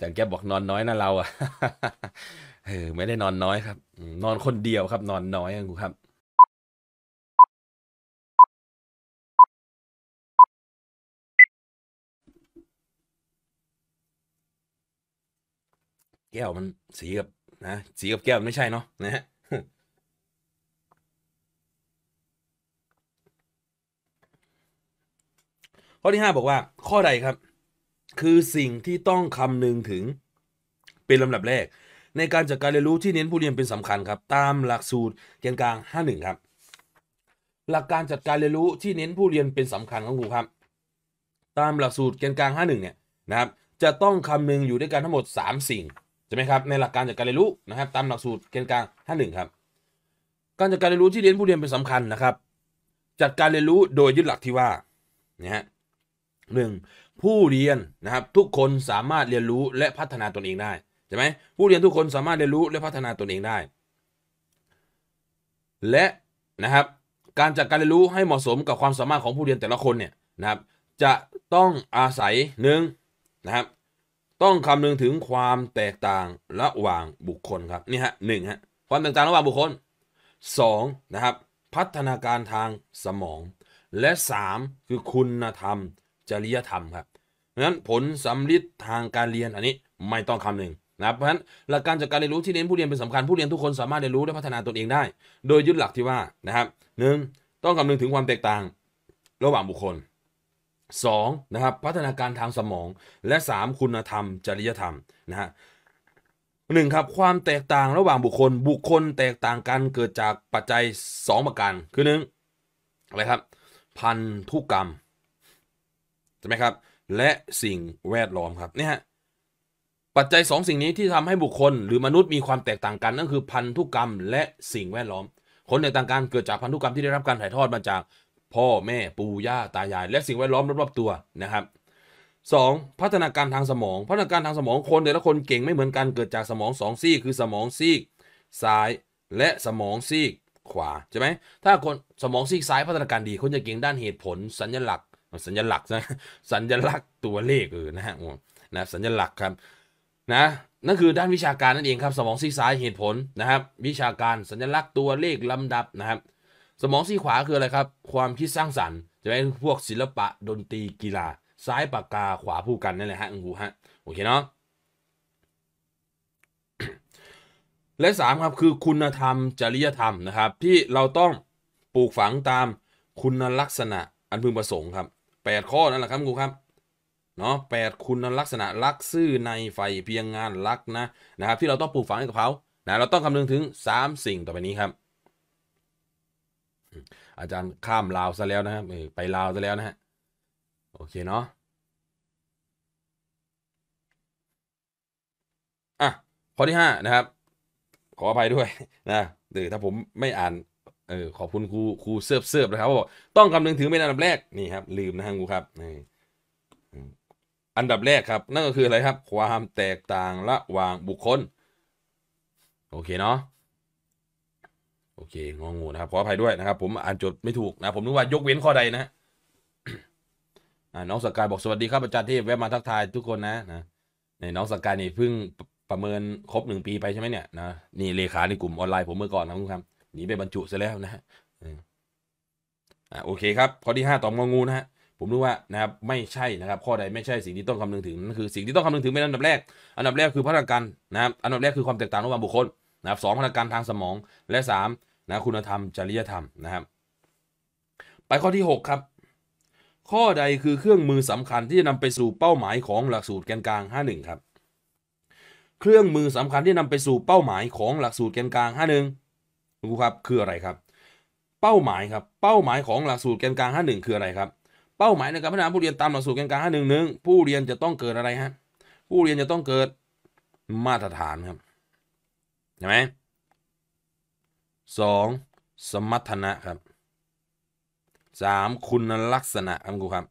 จังแกบอกนอนน้อยนะเราอ่ะเออ ไม่ได้นอนน้อยครับ นอนคนเดียวครับ นอนน้อยูครับ แก้วมันสีกับนะสีกับแก้วไม่ใช่เนาะนะฮะข้อที่ห้าบอกว่า ข้อใดครับคือสิ่งที่ต้องคำนึงถึงเป็นลำดับแรก ในการจัดการเรียนรู้ที่เน้นผู้เรียนเป็นสำคัญครับ ตามหลักสูตรเกีย์กลาง51ครับ หลักการจัดการเรียนรู้ที่เน้นผู้เรียนเป็นสำคัญของครูครับ ตามหลักสูตรเกีย์กลาง51เนี่ยนะครับ จะต้องคำนึงอยู่ด้วยกันทั้งหมด 3 สิ่งใช่ไหมครับ ในหลักการจัดการเรียนรู้นะครับ ตามหลักสูตรเกีย์กลาง51 ครับ การจัดการเรียนรู้ที่เน้นผู้เรียนเป็นสำคัญนะครับ จัดการเรียนรู้โดยยึดหลักที่ว่านะฮะหนึ่งผู้เรียนนะครับทุกคนสามารถเรียนรู้และพัฒนาตนเองได้ใช่ไหมผู้เรียนทุกคนสามารถเรียนรู้และพัฒนาตนเองได้ และนะครับการจัดการเรียนรู้ให้เหมาะสมกับความสามารถของผู้เรียนแต่ละคนเนี่ยนะครับจะต้องอาศัยหนึ่งนะครับต้องคำนึงถึงความแตกต่างระหว่างบุคคลครับนี่ฮะหนึ่งฮะความแตกต่างระหว่างบุคคล 2. นะครับพัฒนาการทางสมอง และ 3. คือคุณธรรมจริยธรรมครับเพราะฉะนั้นผลสำลิดทางการเรียนอันนี้ไม่ต้องคำหนึ่งนะเพราะฉะนั้นหลักการจากการเรียนรู้ที่เน้นผู้เรียนเป็นสำคัญ ผู้เรียนทุกคนสามารถเรียนรู้และพัฒนาตนเองได้ โดยยึดหลักที่ว่านะครับหนึ่งต้องคำนึงถึงความแตกต่างระหว่างบุคคล 2. นะครับพัฒนาการทางสมองและ 3. คุณธรรม จริยธรรมนะฮะหนึ่งครับความแตกต่างระหว่างบุคคล บุคคล แตกต่างกันเกิดจากปัจจัย 2 ประการคือหนึ่งอะไรครับพันธุกรรมใช่ไหมครับและสิ่งแวดล้อมครับเนี่ยปัจจัย 2 สิ่งนี้ที่ทำให้บุคคลหรือมนุษย์มีความแตกต่างกันนั่นคือพันธุกรรมและสิ่งแวดล้อม คนแตกต่างกันเกิดจากพันธุกรรมที่ได้รับการถ่ายทอดมาจากพ่อแม่ปู่ย่าตายาย และสิ่งแวดล้อมรอบๆตัวนะครับ 2. พัฒนาการทางสมอง พัฒนาการทางสมองคนแต่ละคนเก่งไม่เหมือนกันเกิดจากสมองสองซีกคือสมองซีกซ้าย และสมองซีกขวาใช่ไหมถ้าคนสมองซีกซ้ายพัฒนาการดีคนจะเก่งด้านเหตุผลสัญลักษณสัญลักษณ์สัญลักษณ์ตัวเลขเออนะฮะ นะสัญลักษณ์ครับนะนั่นคือด้านวิชาการนั่นเองครับ สมองซีซ้ายเหตุผลนะครับ วิชาการสัญลักษณ์ตัวเลขลำดับนะครับ สมองซีขวาคืออะไรครับ ความคิดสร้างสรรค์จะเป็นพวกศิลปะดนตรีกีฬาซ้ายปากกาขวาผู้กันนั่นแหละฮะอูฮะโอเคเนาะและ3ครับคือคุณธรรมจริยธรรมนะครับ ที่เราต้องปลูกฝังตามคุณลักษณะอันพึงประสงค์ครับ8 ข้อนั่นแหละครับครูครับเนาะแปดคุณลักษณะรักซื่อในไฟเพียงงานรักนะนะครับที่เราต้องปลูกฝังให้กับเขานะเราต้องคำนึงถึง 3 สิ่งต่อไปนี้ครับ อาจารย์ข้ามลาวซะแล้วนะครับไปลาวซะแล้วนะฮะโอเคเนาะอ่ะข้อที่5นะครับขออภัยด้วยนะหรือถ้าผมไม่อ่านเออขอบคุณครูครูเสิร์ฟเสิร์ฟนะครับบอกต้องคำนึงถึงเป็นอันดับแรก นี่ครับ ลืมนะฮะครูครับอันดับแรกครับ นั่นก็คืออะไรครับ ความแตกต่างระหว่างบุคคล โอเคเนาะ โอเคงงงูนะครับขออภัยด้วยนะครับผมอ่านจดไม่ถูกนะ ผมนึกว่ายกเว้นข้อใดนะน้องสกายบอกสวัสดีครับอาจารย์ที่แวะมาทักทายทุกคนนะนะในน้องสกายนี่เพิ่งประเมินครบหนึ่งปีไปใช่ไหมเนี่ยนะนี่เลขาในกลุ่มออนไลน์ผมเมื่อก่อนนะคุณครับหนีไปบรรจุซะแล้วนะฮะอ่าโอเคครับข้อที่5ตอมงองูนะฮะผมรู้ว่านะครับไม่ใช่นะครับข้อใดไม่ใช่สิ่งที่ต้องคำนึงถึงนั่นคือสิ่งที่ต้องคำนึงถึงเป็นอันดับแรก อันดับแรกคือพัฒนาการนะครับอันดับแรกคือความแตกต่างระหว่างบุคคลนะครับสองพัฒนาการทางสมองและ3นะคุณธรรมจริยธรรมนะครับไปข้อที่6 ครับข้อใดคือเครื่องมือสำคัญที่จะนำไปสู่เป้าหมายของหลักสูตรแกนกลาง 51ครับเครื่องมือสำคัญที่นำไปสู่เป้าหมายของหลักสูตรแกนกลาง 51คุณครูครับคืออะไรครับเป้าหมายครับเป้าหมายของหลักสูตรแกนกลาง51คืออะไรครับเป้าหมายในการพัฒนาผู้เรียนตามหลักสูตรแกนกลาง51หนึ่งผู้เรียนจะต้องเกิดอะไรฮะผู้เรียนจะต้องเกิดมาตรฐานครับเห็นไหมสองสมรรถนะครับสามคุณลักษณะครับครูครับ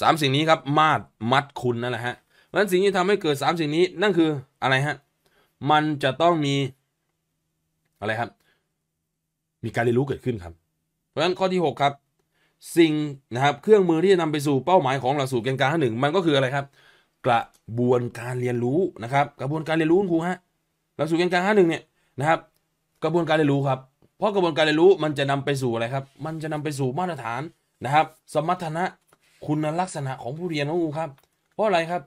สามสิ่งนี้ครับมาดมัดคุณนั่นแหละฮะเพราะฉะนั้นสิ่งที่ทำให้เกิดสามสิ่งนี้นั่นคืออะไรฮะมันจะต้องมีะไรครับมีการเรียนรู้เกิดขึ้นครับ เพราะฉะนั้นข้อที่ 6 ครับ สิ่งนะครับเครื่องมือที่จะนำไปสู่เป้าหมายของหลักสูตรเกณฑ์การหนึ่งมันก็คืออะไรครับ กระบวนการเรียนรู้นะครับ กระบวนการเรียนรู้ครูฮะหลักสูตรเกณฑ์การท้าหนึ่งเนี่ยนะครับ กระบวนการเรียนรู้ครับ เพราะกระบวนการเรียนรู้มันจะนำไปสู่อะไรครับ มันจะนำไปสู่มาตรฐานนะครับ สมรรถนะคุณลักษณะของผู้เรียนของครูครับ เพราะอะไรครับ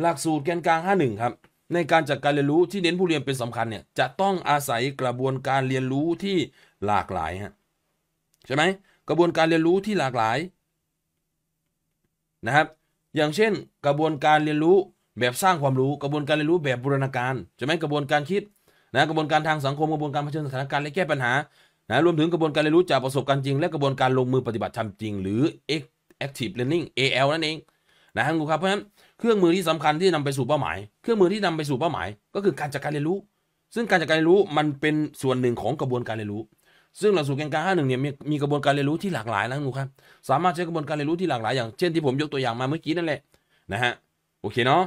หลักสูตรเกณฑ์การห้าหนึ่งครับในการจัดการเรียนรู้ที่เน้นผู้เรียนเป็นสำคัญเนี่ย จะต้องอาศัยกระบวนการเรียนรู้ที่หลากหลายฮะใช่ไหมกระบวนการเรียนรู้ที่หลากหลายนะครับอย่างเช่นกระบวนการเรียนรู้แบบสร้างความรู้กระบวนการเรียนรู้แบบบูรณาการใช่ไหมกระบวนการคิดนะกระบวนการทางสังคม กระบวนการเผชิญสถานการณ์และแก้ปัญหานะรวมถึงกระบวนการเรียนรู้จากประสบการณ์จริง และกระบวนการลงมือปฏิบัติทำจริง หรือ active learning AL นั่นเองนะครับคุณครับเพราะฉะนั้นเครื่องมือที่สำคัญที่นำไปสู่เป้าหมาย เครื่องมือที่นำไปสู่เป้าหมายก็คือการจัดการเรียนรู้ ซึ่งการจัดการเรียนรู้มันเป็นส่วนหนึ่งของกระบวนการเรียนรู้ ซึ่งหลักสูตรแกนกลาง่งเนี่ยมีมีกระบวนการเรียนรู้ที่หลากหลายนะครับ สามารถใช้กระบวนการเรียนรู้ที่หลากหลายอย่างเช่นที่ผมยกตัวอย่างมาเมื่อกี้นั่นแหละนะฮะ โอเคเนาะ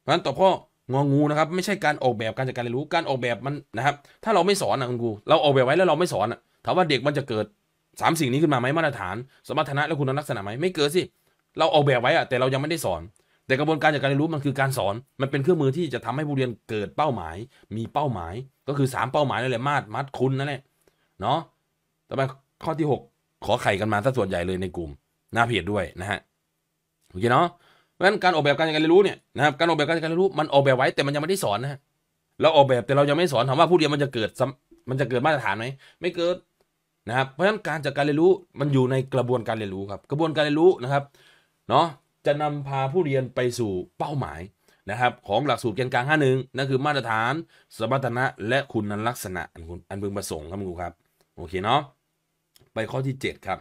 เพราะฉะนั้นตอบข้ององูนะครับไม่ใช่การออกแบบการจัดการเรียนรู้ การออกแบบมันนะครับถ้าเราไม่สอนนะคุณครูเราออกแบบไว้แล้วเราไม่สอนถามว่าเด็กมันจะเกิด 3 สิ่งนี้ขึ้นมาไหมมาตรฐาน สมรรถนะและคุณลักษณะไหมไม่เกิดสิ เราออกแบบไว้อะแต่เรายังไม่ได้สอนแต่กระบวนการจากการเรียนรู้มันคือการสอน มันเป็นเครื่องมือที่จะทำให้ผู้เรียนเกิดเป้าหมาย มีเป้าหมาย ก็คือ3เป้าหมายนั่นแหละ มาดมัดคุณนั่นแหละ เนาะต่อไปข้อที่ 6 ขอไข่กันมาสัส่วนใหญ่เลยในกลุ่ม หน้าเพจด้วยนะฮะโอเคเนาะ เพราะฉะนั้นการออกแบบการเรียนรู้เนี่ยนะครับการออกแบบการเรียนรู้มันออกแบบไว้แต่มันยังไม่ได้สอนนะเราออกแบบแต่เรายังไม่สอนถามว่าผู้เรียนมันจะเกิดมันจะเกิดมาตรฐานไหมไม่เกิดนะครับ เพราะฉะนั้นการจัดการเรียนรู้มันอยู่ในกระบวนการเรียนรู้ครับ กระบวนการเรียนรู้นะครับ เนาะจะนำพาผู้เรียนไปสู่เป้าหมายนะครับของหลักสูตรเกณฑ์กลางาหนั่นคือมาตรฐาน สมรรถนะ และคุณลักษณะอันพึงประสงค์ครับครูครับโอเคเนาะไปข้อที่ 7 ครับ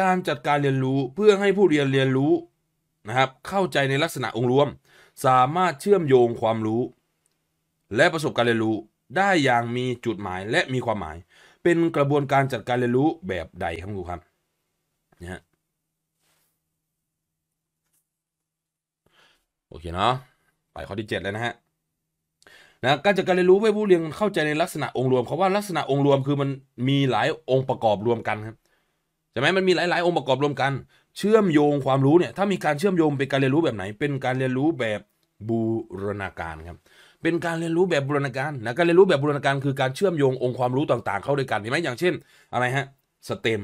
การจัดการเรียนรู้เพื่อให้ผู้เรียนเรียนรู้นะครับเข้าใจในลักษณะองค์รวม สามารถเชื่อมโยงความรู้ และประสบการณ์เรียนรู้ได้อย่างมีจุดหมายและมีความหมาย เป็นกระบวนการจัดการเรียนรู้แบบใดครับครูครับนะฮะโอเคเนาะไปข้อที่7แล้วนะฮะนะการจัดการเรียนรู้ไพื่ผู้เรียนเข้าใจในลักษณะองค์รวมเขาว่าลักษณะองค์รวมคือมันมีหลายองค์ประกอบรวมกันครับ ใช่ไหมมันมีหลาย ๆ องค์ประกอบรวมกัน เชื่อมโยงความรู้เนี่ยถ้ามีการเชื่อมโยงเป็นการเรียนรู้แบบไหน เป็นการเรียนรู้แบบบูรณาการครับเป็นการเรียนรู้แบบบูรณาการนะการเรียนรู้แบบบูรณาการคือการเชื่อมโยงองค์ความรู้ต่างๆ เข้าด้วยกันเห็นไหมอย่างเช่นอะไรฮะสเต็ม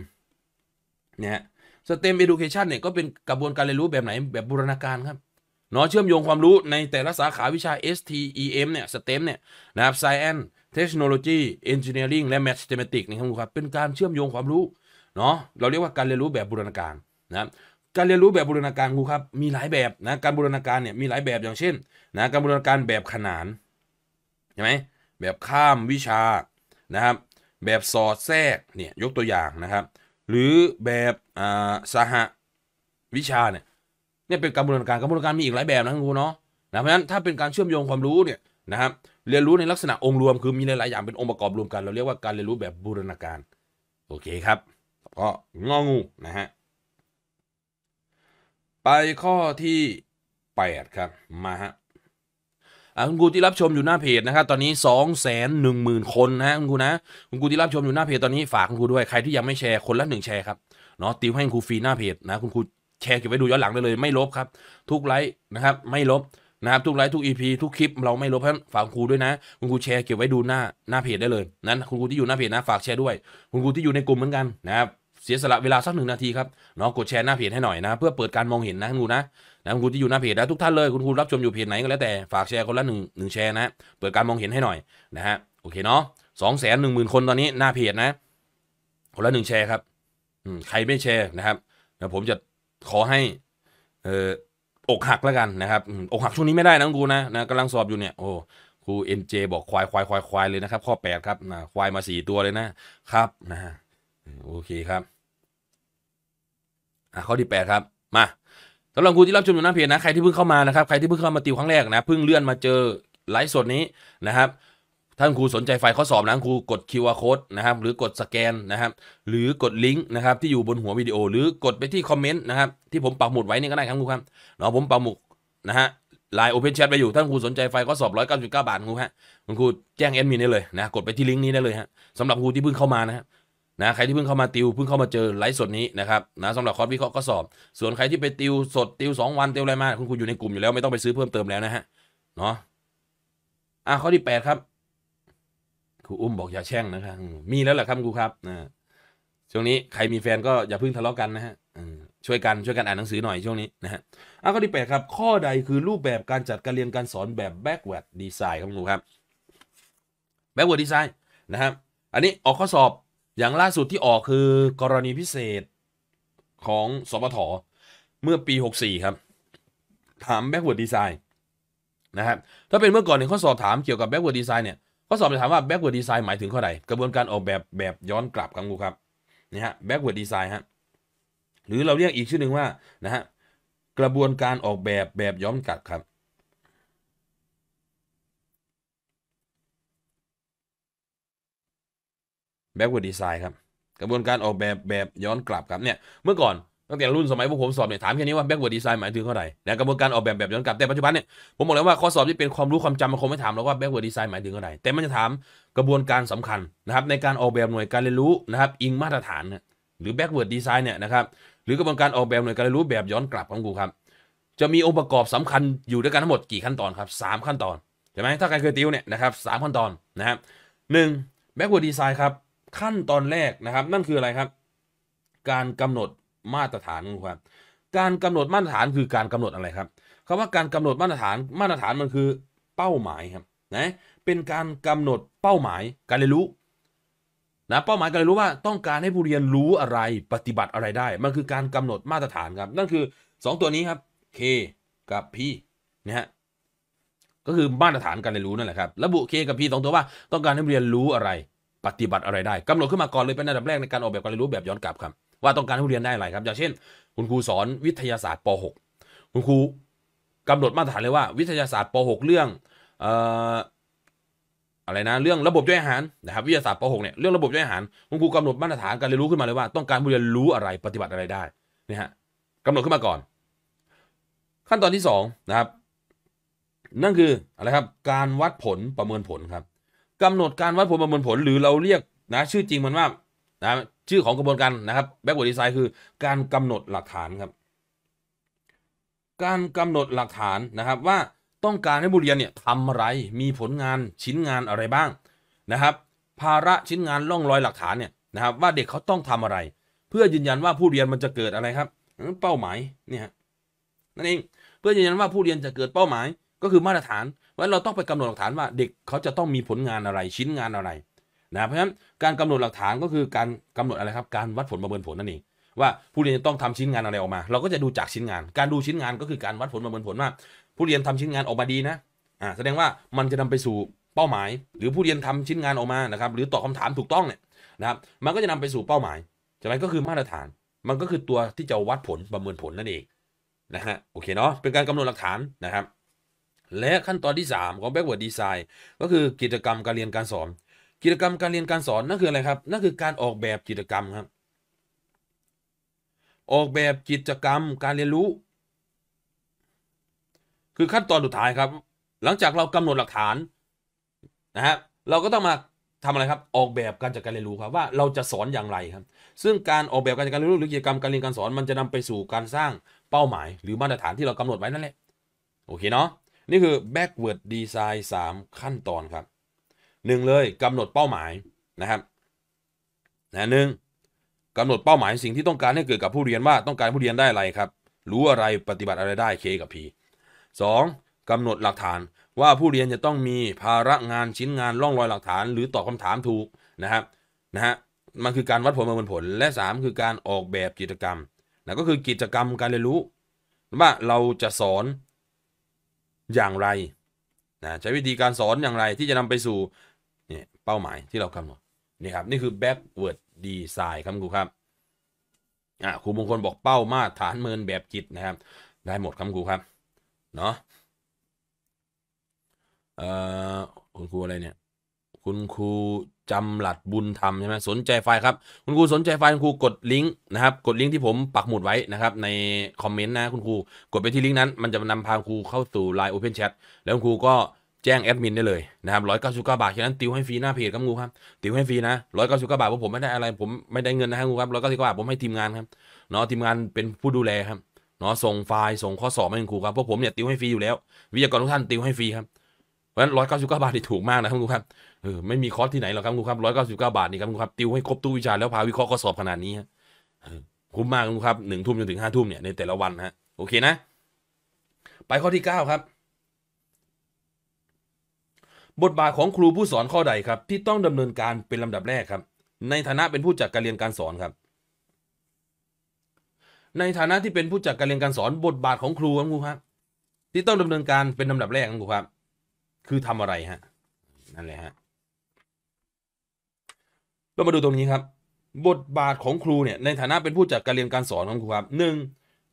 เนี่ยสเต็มเอดูเคชันเนี่ยก็เป็นกระบวนการเรียนรู้แบบไหนแบบบูรณาการครับเนาะเชื่อมโยงความรู้ในแต่ละสาขาวิชา STEM เนี่ยสเต็มเนี่ยนะครับ Science Technology Engineering และ Mathematics นี่ครับครครับเป็นการเชื่อมโยงความรู้เนาะเราเรียกว่าการเรียนรู้แบบบูรณาการนะครับการเรียนรู้แบบบูรณาการครูครับมีหลายแบบนะการบูรณาการเนี่ยมีหลายแบบอย่างเช่นนะการบูรณาการแบบขนานใช่ไหมแบบข้ามวิชานะครับ แบบสอดแทรกเนี่ยยกตัวอย่างนะครับหรือแบบอ่าสหวิชาเนี่ยเนี่ยเป็นการบูรณาการการบูรณาการมีอีกหลายแบบนะครูเนาะนะเพราะฉะนั้นถ้าเป็นการเชื่อมโยงความรู้เนี่ยนะครับเรียนรู้ในลักษณะองค์รวมคือมีหลายๆอย่างเป็นองค์ประกอบรวมกันเราเรียกว่าการเรียนรู้แบบบูรณาการโอเคครับก็งองูนะฮะไปข้อที่8ครับมาฮะคุณครูที่รับชมอยู่หน้าเพจนะครับ ตอนนี้2องแสนหนึ่งหมื่นคนนะ คุณครูนะคุณครูที่รับชมอยู่หน้าเพจตอนนี้ฝากคุณครูด้วยใครที่ยังไม่แชร์คนละหนึ่งแชร์ครับเนาะติวให้คุณครูฟรีหน้าเพจนะคุณครูแชร์เก็บไว้ดูย้อนหลังได้เลย ไม่ลบครับ ทุกไลค์นะครับไม่ลบนะครับทุกไลค์ทุก EP ทุกคลิป เราไม่ลบเพราะฝากครูด้วยนะคุณครูแชร์เก็บไว้ดูหน้าหน้าเพจได้เลย นั้นคุณครูที่อยู่หน้าเพจนะ ฝากแชร์ด้วยคุณครูที่อยู่ในกลุ่มเหมือนกันนะครับเสียสละเวลาสักหนึ่งนาทีครับเนาะกดแชร์หน้าเพจให้หน่อยนะ เพื่อเปิดการมองเห็นนะคุณครูนะนะคุณครูที่อยู่หน้าเพจนะทุกท่านเลย คุณครูรับชมอยู่เพจไหนก็แล้วแต่ฝากแชร์คนละหนึ่งหนึ่งแชร์นะเปิดการมองเห็นให้หน่อย นะฮะโอเคเนาะสองแสนหนึ่งหมื่นคนตอนนี้ หน้าเพจนะ คนละหนึ่งแชร์ครับอืมใครไม่แชร์นะครับนะผมจะขอให้เอ่ออกหักแล้วกันนะครับอกหักช่วงนี้ไม่ได้นะคุณครูนะนะกำลังสอบอยู่เนี่ยโอ้ครูเอ็นเจบอกควายควายควายควายเลยนะครับ ข้อแปดครับนะควายมาสี่ตัวเลยนะ ครับนะฮะโอเคครับ อ่ะข้อที่แปดครับมาสำหรับคุณที่รับชมอยู่หน้าเพจนะใครที่เพิ่งเข้ามานะครับใครที่เพิ่งเข้ามาติวครั้งแรกนะเพิ่งเลื่อนมาเจอไลฟ์สดนี้นะครับท่านครูสนใจไฟล์ข้อสอบนะครูกด QR code นะครับหรือกดสแกนนะครับ หรือกดลิงก์นะครับที่อยู่บนหัววิดีโอหรือกดไปที่คอมเมนต์นะครับ ที่ผมปักหมุดไว้นี่ก็ได้ครับครูครับเนาะผมปักหมุดนะฮะไลน์โอเพนแชทไปอยู่ท่านครูสนใจไฟล์ข้อสอบ199บาทครูฮะคุณครูแจ้งแอดมินได้เลยนะกดไปที่ลิงก์นี้ได้เลยฮะสำหรับครูที่เพิ่งเข้ามานะครับนะใครที่เพิ่งเข้ามาติวเพิ่งเข้ามาเจอไลฟ์สดนี้นะครับ นะสำหรับคอร์สวิเคราะห์ก็สอบ ส่วนใครที่ไปติวสดติว 2 วันติวอะไรมา คุณคุณอยู่ในกลุ่ม อยู่แล้วไม่ต้องไปซื้อเพิ่มเติมแล้วนะฮะเนาะอ่ะข้อที่ 8 ครับครูอุ้มบอกอย่าแช่งนะครับมีแล้วแหละครับครูครับนะช่วงนี้ใครมีแฟนก็อย่าเพิ่งทะเลาะกันนะฮะช่วยกัน ช่วยกัน อ่านหนังสือหน่อยช่วงนี้นะฮะอ่ะข้อที่8ครับข้อใดคือรูปแบบการจัดการเรียนการสอนแบบ backward design ครับครูครับ backward design นะครับอันนี้ออกข้อสอบอย่างล่าสุดที่ออกคือกรณีพิเศษของสปทเมื่อปี 64 ครับ ถาม backward design นะครับถ้าเป็นเมื่อก่อนเนี่ยเขาสอบถามเกี่ยวกับ backward design เนี่ยเขาสอบถามว่า backward design หมายถึงข้อใด กระบวนการออกแบบแบบย้อนกลับครับครูครับนี่ฮะ backward design ฮะหรือเราเรียกอีกชื่อหนึ่งว่านะฮะกระบวนการออกแบบแบบย้อนกลับครับแ็กเวิร์ดดีไซน์ครับกระบวนการออกแบบแบบย้อนกลับครับเนี่ยเมื่อก่อนตั้งแต่รุ่นสมัยพวกผมสอบเนี่ยถามแค่นี้ว่าแ็กเวิร์ดดีไซน์หมายถึงเท่าไหร่นะกระบวนการออกแบบแบบย้อนกลับแต่ปัจจุบันเนี่ยผมบอกแล้วว่าข้อสอบที่เป็นความรู้ความจำมันคงไม่ถามเราวว่าแ็กเวิร์ดดีไซน์หมายถึงเท่าไหร่แต่มันจะถามกระบวนการสำคัญนะครับในการออกแบบหน่วยการเรียนรู้นะครับ อิงมาตรฐานหรือแ็กเวิร์ดดีไซน์เนี่ยนะครับหรือกระบวนการออกแบบหน่วยการเรียนรู้แบบย้อนกลับของกูครับจะมีองค์ประกอบสำคัญอยู่ด้วยกันทั้งหมดกี่ขั้นตอนครับ 3 ขั้นตอนใช่ไหมถ้าใครเคยติวเนี่ยนะครับสขั้นตอนนะฮะหนึ่งแบ็กเวิร์ดดีไซน์ครับขั้นตอนแรกนะครับนั่นคืออะไรครับ การกำหนดมาตรฐานครับการกำหนดมาตรฐานคือการกำหนดอะไรครับคำว่าการกำหนดมาตรฐานมาตรฐานมันคือเป้าหมายครับนะเป็นการกำหนดเป้าหมายการเรียนรู้นะเป้าหมาย การเรียนรู้ว่าต้องการให้ผู้เรียนรู้อะไรปฏิบัติอะไรได้มันคือการกำหนดมาตรฐานครับ นั่นคือ 2 ตัวนี้ครับ K กับ P นะฮะก็คือมาตรฐานการเรียนรู้นั่นแหละครับ ระบุ K กับ P สองตัวว่าต้องการให้เรียนรู้อะไรปฏิบัติอะไรได้ กำหนดขึ้นมาก่อนเลยเป็นระนดับแรกในการออกแบบการเรียนรู้แบบย้อนกลับครับ ว่าต้องการให้ผู้เรียนได้อะไรครับอย่างเช่นคุณครูสอนวิทยาศาสตร์ป .6 คุณครูกำหนดมาตรฐานเลยว่าวิทยาศาสตร์ป .6 เรื่องอะไรนะเรื่องระบบย่อยอาหารนะครับวิทยาศาสตร์ป .6 เนี่ยเรื่องระบบย่อยอาหารคุณครูกำหนดมาตรฐานการเรียนรู้ขึ้นมาเลยว่าต้องการผู้เรียนรู้อะไรปฏิบัติอะไรได้นี่ฮะกำหนดขึ้นมาก่อน ขั้นตอนที่2นะครับนั่นคืออะไรครับการวัดผลประเมินผลครับกำหนดการวัดผลประเมินผลหรือเราเรียกนะชื่อจริงมันว่านะชื่อของกระบวนการนะครับแบ็กบอร์ดดีไซน์คือ การกำหนดหลักฐานครับ การกำหนดหลักฐานนะครับว่าต้องการให้ผู้เรียนเนี่ยทำอะไรมีผลงานชิ้นงานอะไรบ้างนะครับ ภาระชิ้นงานล่องรอยหลักฐานเนี่ยนะครับว่าเด็กเขาต้องทำอะไร เพื่อยืนยันว่าผู้เรียนมันจะเกิดอะไรครับเป้าหมายเนี่ยนั่นเองเพื่อยืนยันว่าผู้เรียนจะเกิดเป้าหมายก็คือมาตรฐานเพราะเราต้องไปกำหนดหลักฐานว่าเด็กเขาจะต้องมีผลงานอะไรชิ้นงานอะไร นะเพราะฉะนั้นการกำหนดหลักฐานก็คือการกำหนดอะไรครับการวัดผลประเมินผลนั่นเอง ว่าผู้เรียนจะต้องทำชิ้นงานอะไรออกมา เราก็จะดูจากชิ้นงาน การดูชิ้นงานก็คือการวัดผลประเมินผลว่าผู้เรียนทำชิ้นงานออกมาดีนะอ่าแสดงว่ามันจะนำไปสู่เป้าหมาย หรือผู้เรียนทำชิ้นงานออกมานะครับ หรือตอบคาถามถูกต้องเนี่ยนะครับ มันก็จะนำไปสู่เป้าหมายใช่ไหมก็คือมาตรฐาน มันก็คือตัวที่จะวัดผลประเมินผลนั่นเองนะฮะโอเคเนาะเป็นการกำหนดหลักฐานนะครับและขั้นตอนที่3ของ backward design ก็คือกิจกรรมการเรียนการสอน กิจกรรมการเรียนการสอนนั่นคืออะไรครับนั่นคือการออกแบบกิจกรรมครับ ออกแบบกิจกรรมการเรียนรู้ คือขั้นตอนสุดท้ายครับหลังจากเรากำหนดหลักฐานนะฮะเราก็ต้องมาทำอะไรครับ ออกแบบการจัดการเรียนรู้ครับว่าเราจะสอนอย่างไรครับซึ่งการออกแบบการจัดการเรียนรู้หรือกิจกรรมการเรียนการสอน มันจะนำไปสู่การสร้างเป้าหมาย หรือมาตรฐานที่เรากำหนดไว้นั่นแหละโอเคเนาะนี่คือ backward design 3 ขั้นตอนครับ1เลยกำหนดเป้าหมายนะครับนะหนึ่งกำหนดเป้าหมายสิ่งที่ต้องการให้เกิดกับผู้เรียนว่าต้องการผู้เรียนได้อะไรครับ รู้อะไรปฏิบัติอะไรได้เคกับ P 2. กำหนดหลักฐานว่าผู้เรียนจะต้องมีภาระงานชิ้นงานล่องรอยหลักฐานหรือตอบคาถามถูกนะครับนะฮะมันคือการวัดผลประเมินผลและ 3 คือการออกแบบกิจกรรมนะก็คือกิจกรรมการเรียนรู้ว่าเราจะสอนอย่างไรนะใช้วิธีการสอนอย่างไรที่จะนำไปสู่เนี่ยเป้าหมายที่เรากำหนดนี่ครับ นี่คือ backward design ครับครูครับอ่าครูมงคลบอกเป้ามาตรฐานเมินแบบจิตนะครับ ได้หมดครับครูครับเนาะเอ่อคุณครูอะไรเนี่ยคุณครูจำหลัดบุญธรรมใช่ไหมสนใจไฟล์ครับ คุณครูสนใจไฟล์ คุณครูกดลิงก์นะครับกดลิงก์ที่ผมปักหมุดไว้นะครับในคอมเมนต์นะคุณครูกดไปที่ลิงก์นั้นมันจะนำพาครูเข้าสู่ไลน์ Open Chat แล้วคุณครูก็แจ้งแอดมินได้เลยนะครับร้อยเก้าสิบเก้าบาทฉะนั้นติวให้ฟรีหน้าเพจครับงูครับติวให้ฟรีนะร้อยเก้าสิบเก้าบาทเพราะผมไม่ได้อะไรผมไม่ได้เงินนะครับงูครับร้อยเก้าสิบเก้าบาทผมให้ทีมงานครับเนาะทีมงานเป็นผู้ดูแลครับเนาะส่งไฟล์ส่งข้อสอบให้ครูครับพวกผมเนี่ยติวให้ฟรีอยู่แล้ววิทยากรทุกท่านติวให้ฟรีครับเพราะฉะนั้นร้อยเก้าสิบเก้าบาทที่ถูกมากนะครับครูครับเออไม่มีคอร์สที่ไหนหรอกครับคุณครับร้อยเก้าสิบเก้าบาท นี่ครับคุณครับ ติวให้ครบทุกวิชาแล้วพาวิเคราะห์ก็สอบขนาดนี้คุ้มมากคุณครับหนึ่งทุ่มจนถึงห้าทุ่มเนี่ยในแต่ละวันฮะโอเคนะ ไปข้อที่เก้าครับ บทบาทของครูผู้สอนข้อใดครับ ที่ต้องดำเนินการเป็นลำดับแรกครับ ในฐานะเป็นผู้จัดการเรียนการสอนครับ ในฐานะที่เป็นผู้จัดการเรียนการสอน บทบาทของครูครับครูครับที่ต้องดำเนินการเป็นลำดับแรกครับครูครับคือทำอะไรฮะนั่นแหละฮะเรามาดูตรงนี้ครับบทบาทของครูเนี่ยในฐานะเป็นผู้จัดการเรียนการสอนของครูครับหนึ่ง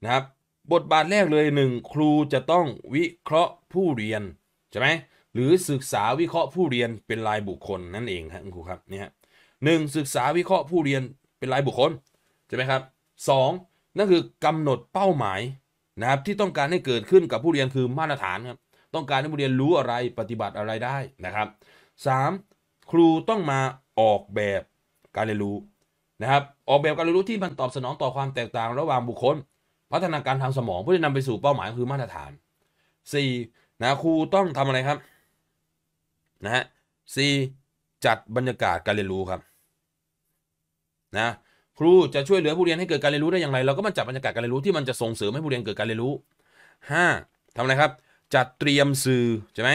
นะครับบทบาทแรกเลยหนึ่งครูจะต้องวิเคราะห์ผู้เรียนใช่ไหมหรือศึกษาวิเคราะห์ผู้เรียนเป็นรายบุคคลนั่นเองครับครูครับเนี่ยหนึ่งศึกษาวิเคราะห์ผู้เรียนเป็นรายบุคคลใช่ไหมครับสองนั่นคือกำหนดเป้าหมายนะครับที่ต้องการให้เกิดขึ้นกับผู้เรียนคือมาตรฐานครับต้องการให้ผู้เรียนรู้อะไรปฏิบัติอะไรได้นะครับ 3. ครูต้องมาออกแบบการเรียนรู้นะครับออกแบบการเรียนรู้ที่มันตอบสนองต่อความแตกต่างระหว่างบุคคล พัฒนาการทางสมองเพื่อนํนำไปสู่เป้าหมายคือมาตรฐาน 4. นะครูต้องทำอะไรครับนะฮะสจัดบรรยากาศการเรียนรู้ครับนะครูจะช่วยเหลือผู้เรียนให้เกิดการเรียนรู้ได้อย่างไรเราก็มาจัดบรรยากาศการเรียนรู้ที่มันจะส่งเสริมให้ผู้เรียนเกิดการเรียนรู้ 5. ทำอะไรครับ จัดเตรียมสื่อใช่ไหม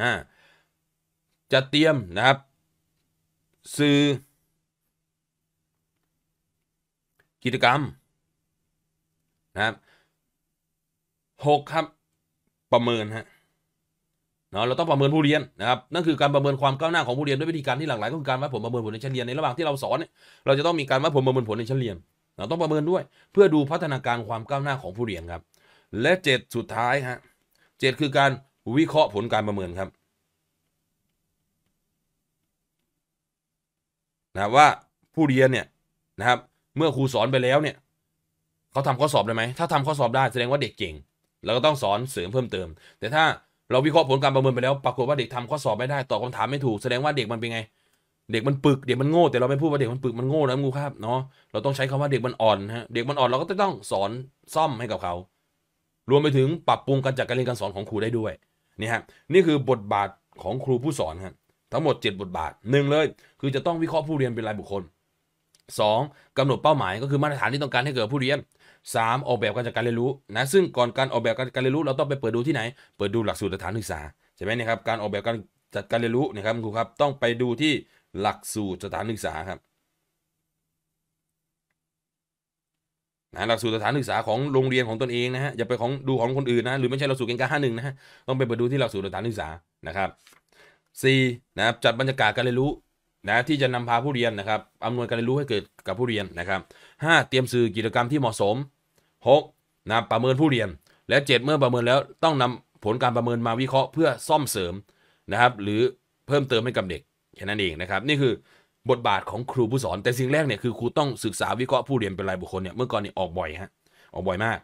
อ่าจัดเตรียมนะครับสื่อกิจกรรมนะครับหกครับ ประเมินฮะเะเราต้องประเมินผู้เรียนนะครับนั่นคือการประเมินความก้าวหน้าของผู้เรียนด้วยวิธีการที่หลากหลายก็คือการวัดผลประเมินผลในชั้นเรียนในระหว่างที่เราสอนเนี่ยเราจะต้องมีการวัดผลประเมินผลในชั้นเรียนเราต้องประเมินด้วยเพื่อดูพัฒนาการความก้าวหน้าของผู้เรียนครับและเจ็ดสุดท้ายฮะเจ็ดคือการวิเคราะห์ผลการประเมินครับนะว่าผู้เรียนเนี่ยนะครับเมื่อครูสอนไปแล้วเนี่ยเขาทำข้อสอบได้ไหมถ้าทำข้อสอบได้แสดงว่าเด็กเก่งเราก็ต้องสอนเสริมเพิ่มเติม แต่ถ้าเราวิเคราะห์ผลการประเมินไปแล้วปรากฏว่าเด็กทำข้อสอบไม่ได้ตอบคำถามไม่ถูกแสดงว่าเด็กมันเป็นไง เด็กมันปึกเด็กมันโง่แต่เราไม่พูดว่าเด็กมันปึกมันโง่นะงูครับเนาะเราต้องใช้คำว่าเด็กมันอ่อนฮะเด็กมันอ่อน เราก็ต้องสอนซ่อมให้กับเขารวมไปถึงปรับปรุงการจัดการเรียนการสอนของครูได้ด้วย นี่ฮะนี่คือบทบาทของครูผู้สอนครับทั้งหมด7 บทบาทหนึ่งเลยคือจะต้องวิเคราะห์ผู้เรียนเป็นรายบุคคล 2. กำหนดเป้าหมายก็คือมาตรฐานที่ต้องการให้เกิดผู้เรียน 3. ออกแบบการจัดการเรียนรู้นะซึ่งก่อนการออกแบบการเรียนรู้เราต้องไปเปิดดูที่ไหนเปิดดูหลักสูตรสถานศึกษาใช่ไหมนะครับการออกแบบการจัดการเรียนรู้นะครับครูครับต้องไปดูที่หลักสูตรสถานศึกษาครับนะหลักสูตรสถานศึกษาของโรงเรียนของตนเองนะฮะอย่าไปของดูของคนอื่นนะหรือไม่ใช่หลักสูตรเกฑ์การห้าหนึ่งนะฮะต้องไปเปิดดูที่หลักสูตรสถานศึกษานะครับ 4. นะครับจัดบรรยากาศการเรียนรู้นะที่จะนำพาผู้เรียนนะครับอำนวยการเรียนรู้ให้เกิดกับผู้เรียนนะครับ 5. เตรียมสื่อกิจกรรมที่เหมาะสม 6. นะประเมินผู้เรียนและ 7 เมื่อประเมินแล้วต้องนำผลการประเมินมาวิเคราะห์เพื่อซ่อมเสริมนะครับ หรือเพิ่มเติมให้กับเด็กแค่นั้นเองนะครับ นี่คือ บทบาทของครูผู้สอนแต่สิ่งแรกเนี่ยคือครูต้องศึกษาวิเคราะห์ผู้เรียนเป็นรายบุคคลเนี่ยเมื่อก่อนเนี่ยออกบ่อยฮะออกบ่อยมาก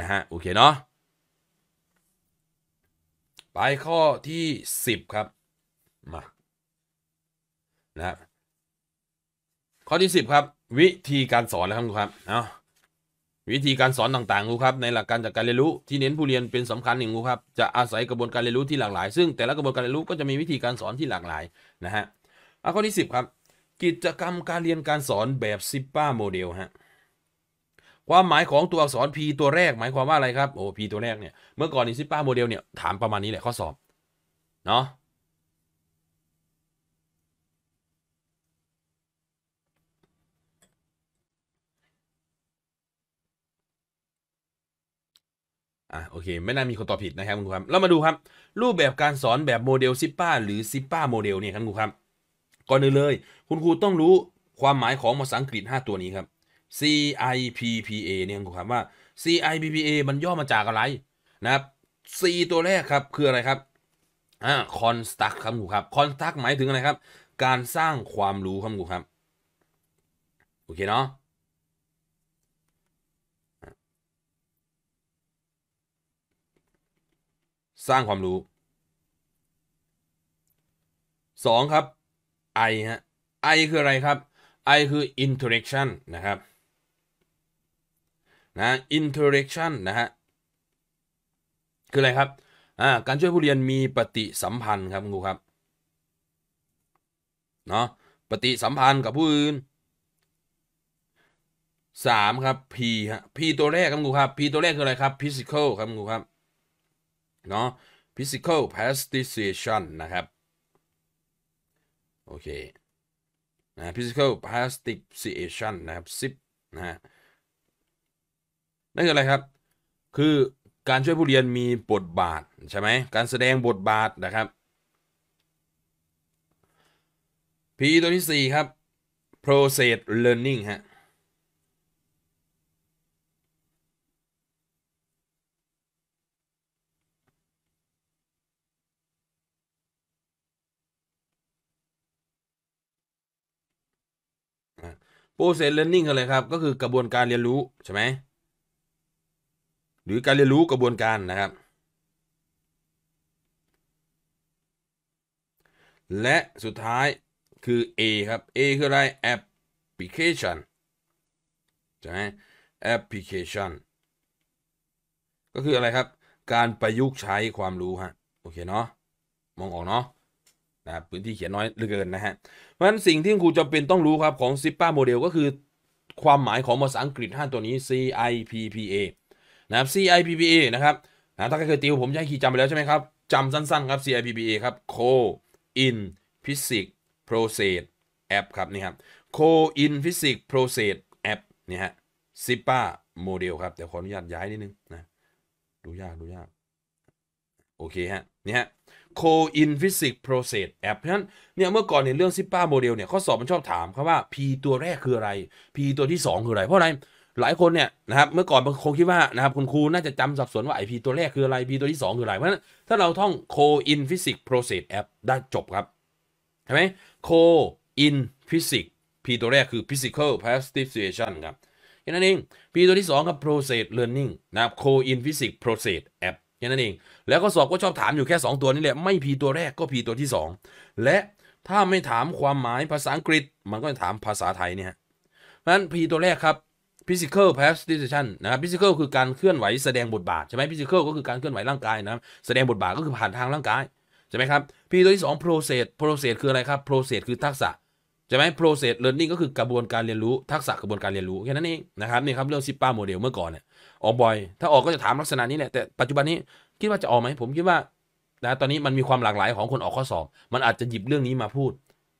นะฮะโอเคเนาะไปข้อที่ 10 ครับมานะข้อที่สิบครับ วิธีการสอนนะครับครับเนาะวิธีการสอนต่างๆครูครับ ในหลักการจัดการเรียนรู้ที่เน้นผู้เรียนเป็นสำคัญหนึ่งครูครับ จะอาศัยกระบวนการเรียนรู้ที่หลากหลาย ซึ่งแต่ละกระบวนการเรียนรู้ก็จะมีวิธีการสอนที่หลากหลายนะฮะข้อที่สิบครับ กิจกรรมการเรียนการสอนแบบซิปป้าโมเดลฮะความหมายของตัวอักษร P ตัวแรก หมายความว่าอะไรครับโอ้ P ตัวแรกเนี่ยเมื่อก่อนในซิปป้าโมเดลเนี่ยถามประมาณนี้แหละข้อสอบเนาะอ่ะโอเคไม่น่ามีคนตอบผิดนะครับคุณครับเรามาดูครับ รูปแบบการสอนแบบโมเดลซิปป้าหรือซิปป้าโมเดลเนี่ยครับคุณครับก่อนอื่นเลย คุณครูต้องรู้ความหมายของภาษาอังกฤษ 5 ตัวนี้ครับ CIPPA เนี่ยคุณครับว่า CIPPA มันย่อมาจากอะไรนะครับ C ตัวแรกครับคืออะไรครับอ่า construct ครับคุณครับ construct หมายถึงอะไรครับ การสร้างความรู้ครับคุณครับโอเคเนาะสร้างความรู้สองครับ I ฮะ I คืออะไรครับ I คือ interaction นะครับ นะ interaction นะฮะ คืออะไรครับ อ่า การช่วยผู้เรียนมีปฏิสัมพันธ์ครับครูครับ เนาะ ปฏิสัมพันธ์กับผู้อื่น สามครับ P ฮะ P ตัวแรกครับครูครับ P ตัวแรกคืออะไรครับ physical ครับครูครับเนาะ physical plasticization นะครับ โอเคนะ physical plasticization นะครับซิปนะฮะนั่นคืออะไรครับคือการช่วยผู้เรียนมีบทบาทใช่ไหมการแสดงบทบาทนะครับ P ตัวที่ 4 ครับ process learning ฮะ process learning อะไรครับก็คือกระบวนการเรียนรู้ใช่ไหมหรือการเรียนรู้กระบวนการนะครับ และสุดท้ายคือ A ครับ A คืออะไร application ใช่ไหม application ก็คืออะไรครับการประยุกต์ใช้ความรู้ฮะโอเคเนาะมองออกเนาะนะครับพื้นที่เขียนน้อยเหลือเกินนะฮะ เพราะฉะนั้นสิ่งที่ครูจะเป็นต้องรู้ครับของซิปป้าโมเดล ก็คือ ความหมายของภาษาอังกฤษาตัวนี้ CIPPA นะครับ CIPPA นะครับนะถ้าใครเคยติวผมจะให้ขีดจำไปแล้วใช่ไหมครับ จำสั้น ๆ ครับ CIPPA ครับ Co in Physics Process App ครับนี่ครับ Co in Physics Process App นี่ฮะซิปป้าโมเดลครับแต่ขออนุญาตย้ายนิดนึงนะดูยากดูยากโอเคฮะนี่ฮะ co-in นฟิ s i c โ process app เพราะฉะนั้นเนี่ยเมื่อก่อนในเรื่องซิป้าโมเดลเนี่ยข้อสอบมันชอบถามครับว่า p ตัวแรกคืออะไร p ตัวที่ 2 คืออะไร เพราะอะไรหลายคนเนี่ยนะครับเมื่อก่อนบางคงคิดว่านะครับคุณครูน่าจะจำสับสนว่าไอพีตัวแรกคืออะไรพีตัวที่ 2 คืออะไรเพราะฉะนั้นถ้าเราท่อง co-in p h y s i c โ process app ได้จบครับใช่ไหม co-in p h y s i c พ p ตัวแรกคือ physical p l a s t i c i u a t i o n ครับแค่นั้นเอง p ตัวที่2ครับ process learning นะครับ co-in p h y s i c โ process app แค่นั้นเองแล้วก็สอบก็ชอบถามอยู่แค่2ตัวนี่แหละไม่พีตัวแรกก็พีตัวที่ 2 และถ้าไม่ถามความหมายภาษาอังกฤษ มันก็จะถามภาษาไทยเนี่ยเพราะฉะนั้นพีตัวแรกครับ physical participation นะครับ physical คือการเคลื่อนไหวแสดงบทบาทใช่ไหม physical ก็คือการเคลื่อนไหวร่างกายนะแสดงบทบาทก็คือผ่านทางร่างกายใช่ไหมครับพีตัวที่ 2 process process คืออะไรครับ process คือทักษะใช่ไหม process learning ก็คือกระบวนการเรียนรู้ทักษะกระบวนการเรียนรู้แค่นั้นเองนะครับนี่ครับเรื่องซิปป้าโมเดลเมื่อก่อนเนี่ยออกบ่อยถ้าออกก็จะถามลักษณะนี้แหละแต่ปัจจุบันนี้คิดว่าจะออกไหมผมคิดว่านะตอนนี้มันมีความหลากหลายของคนออกข้อสอบ มันอาจจะหยิบเรื่องนี้มาพูด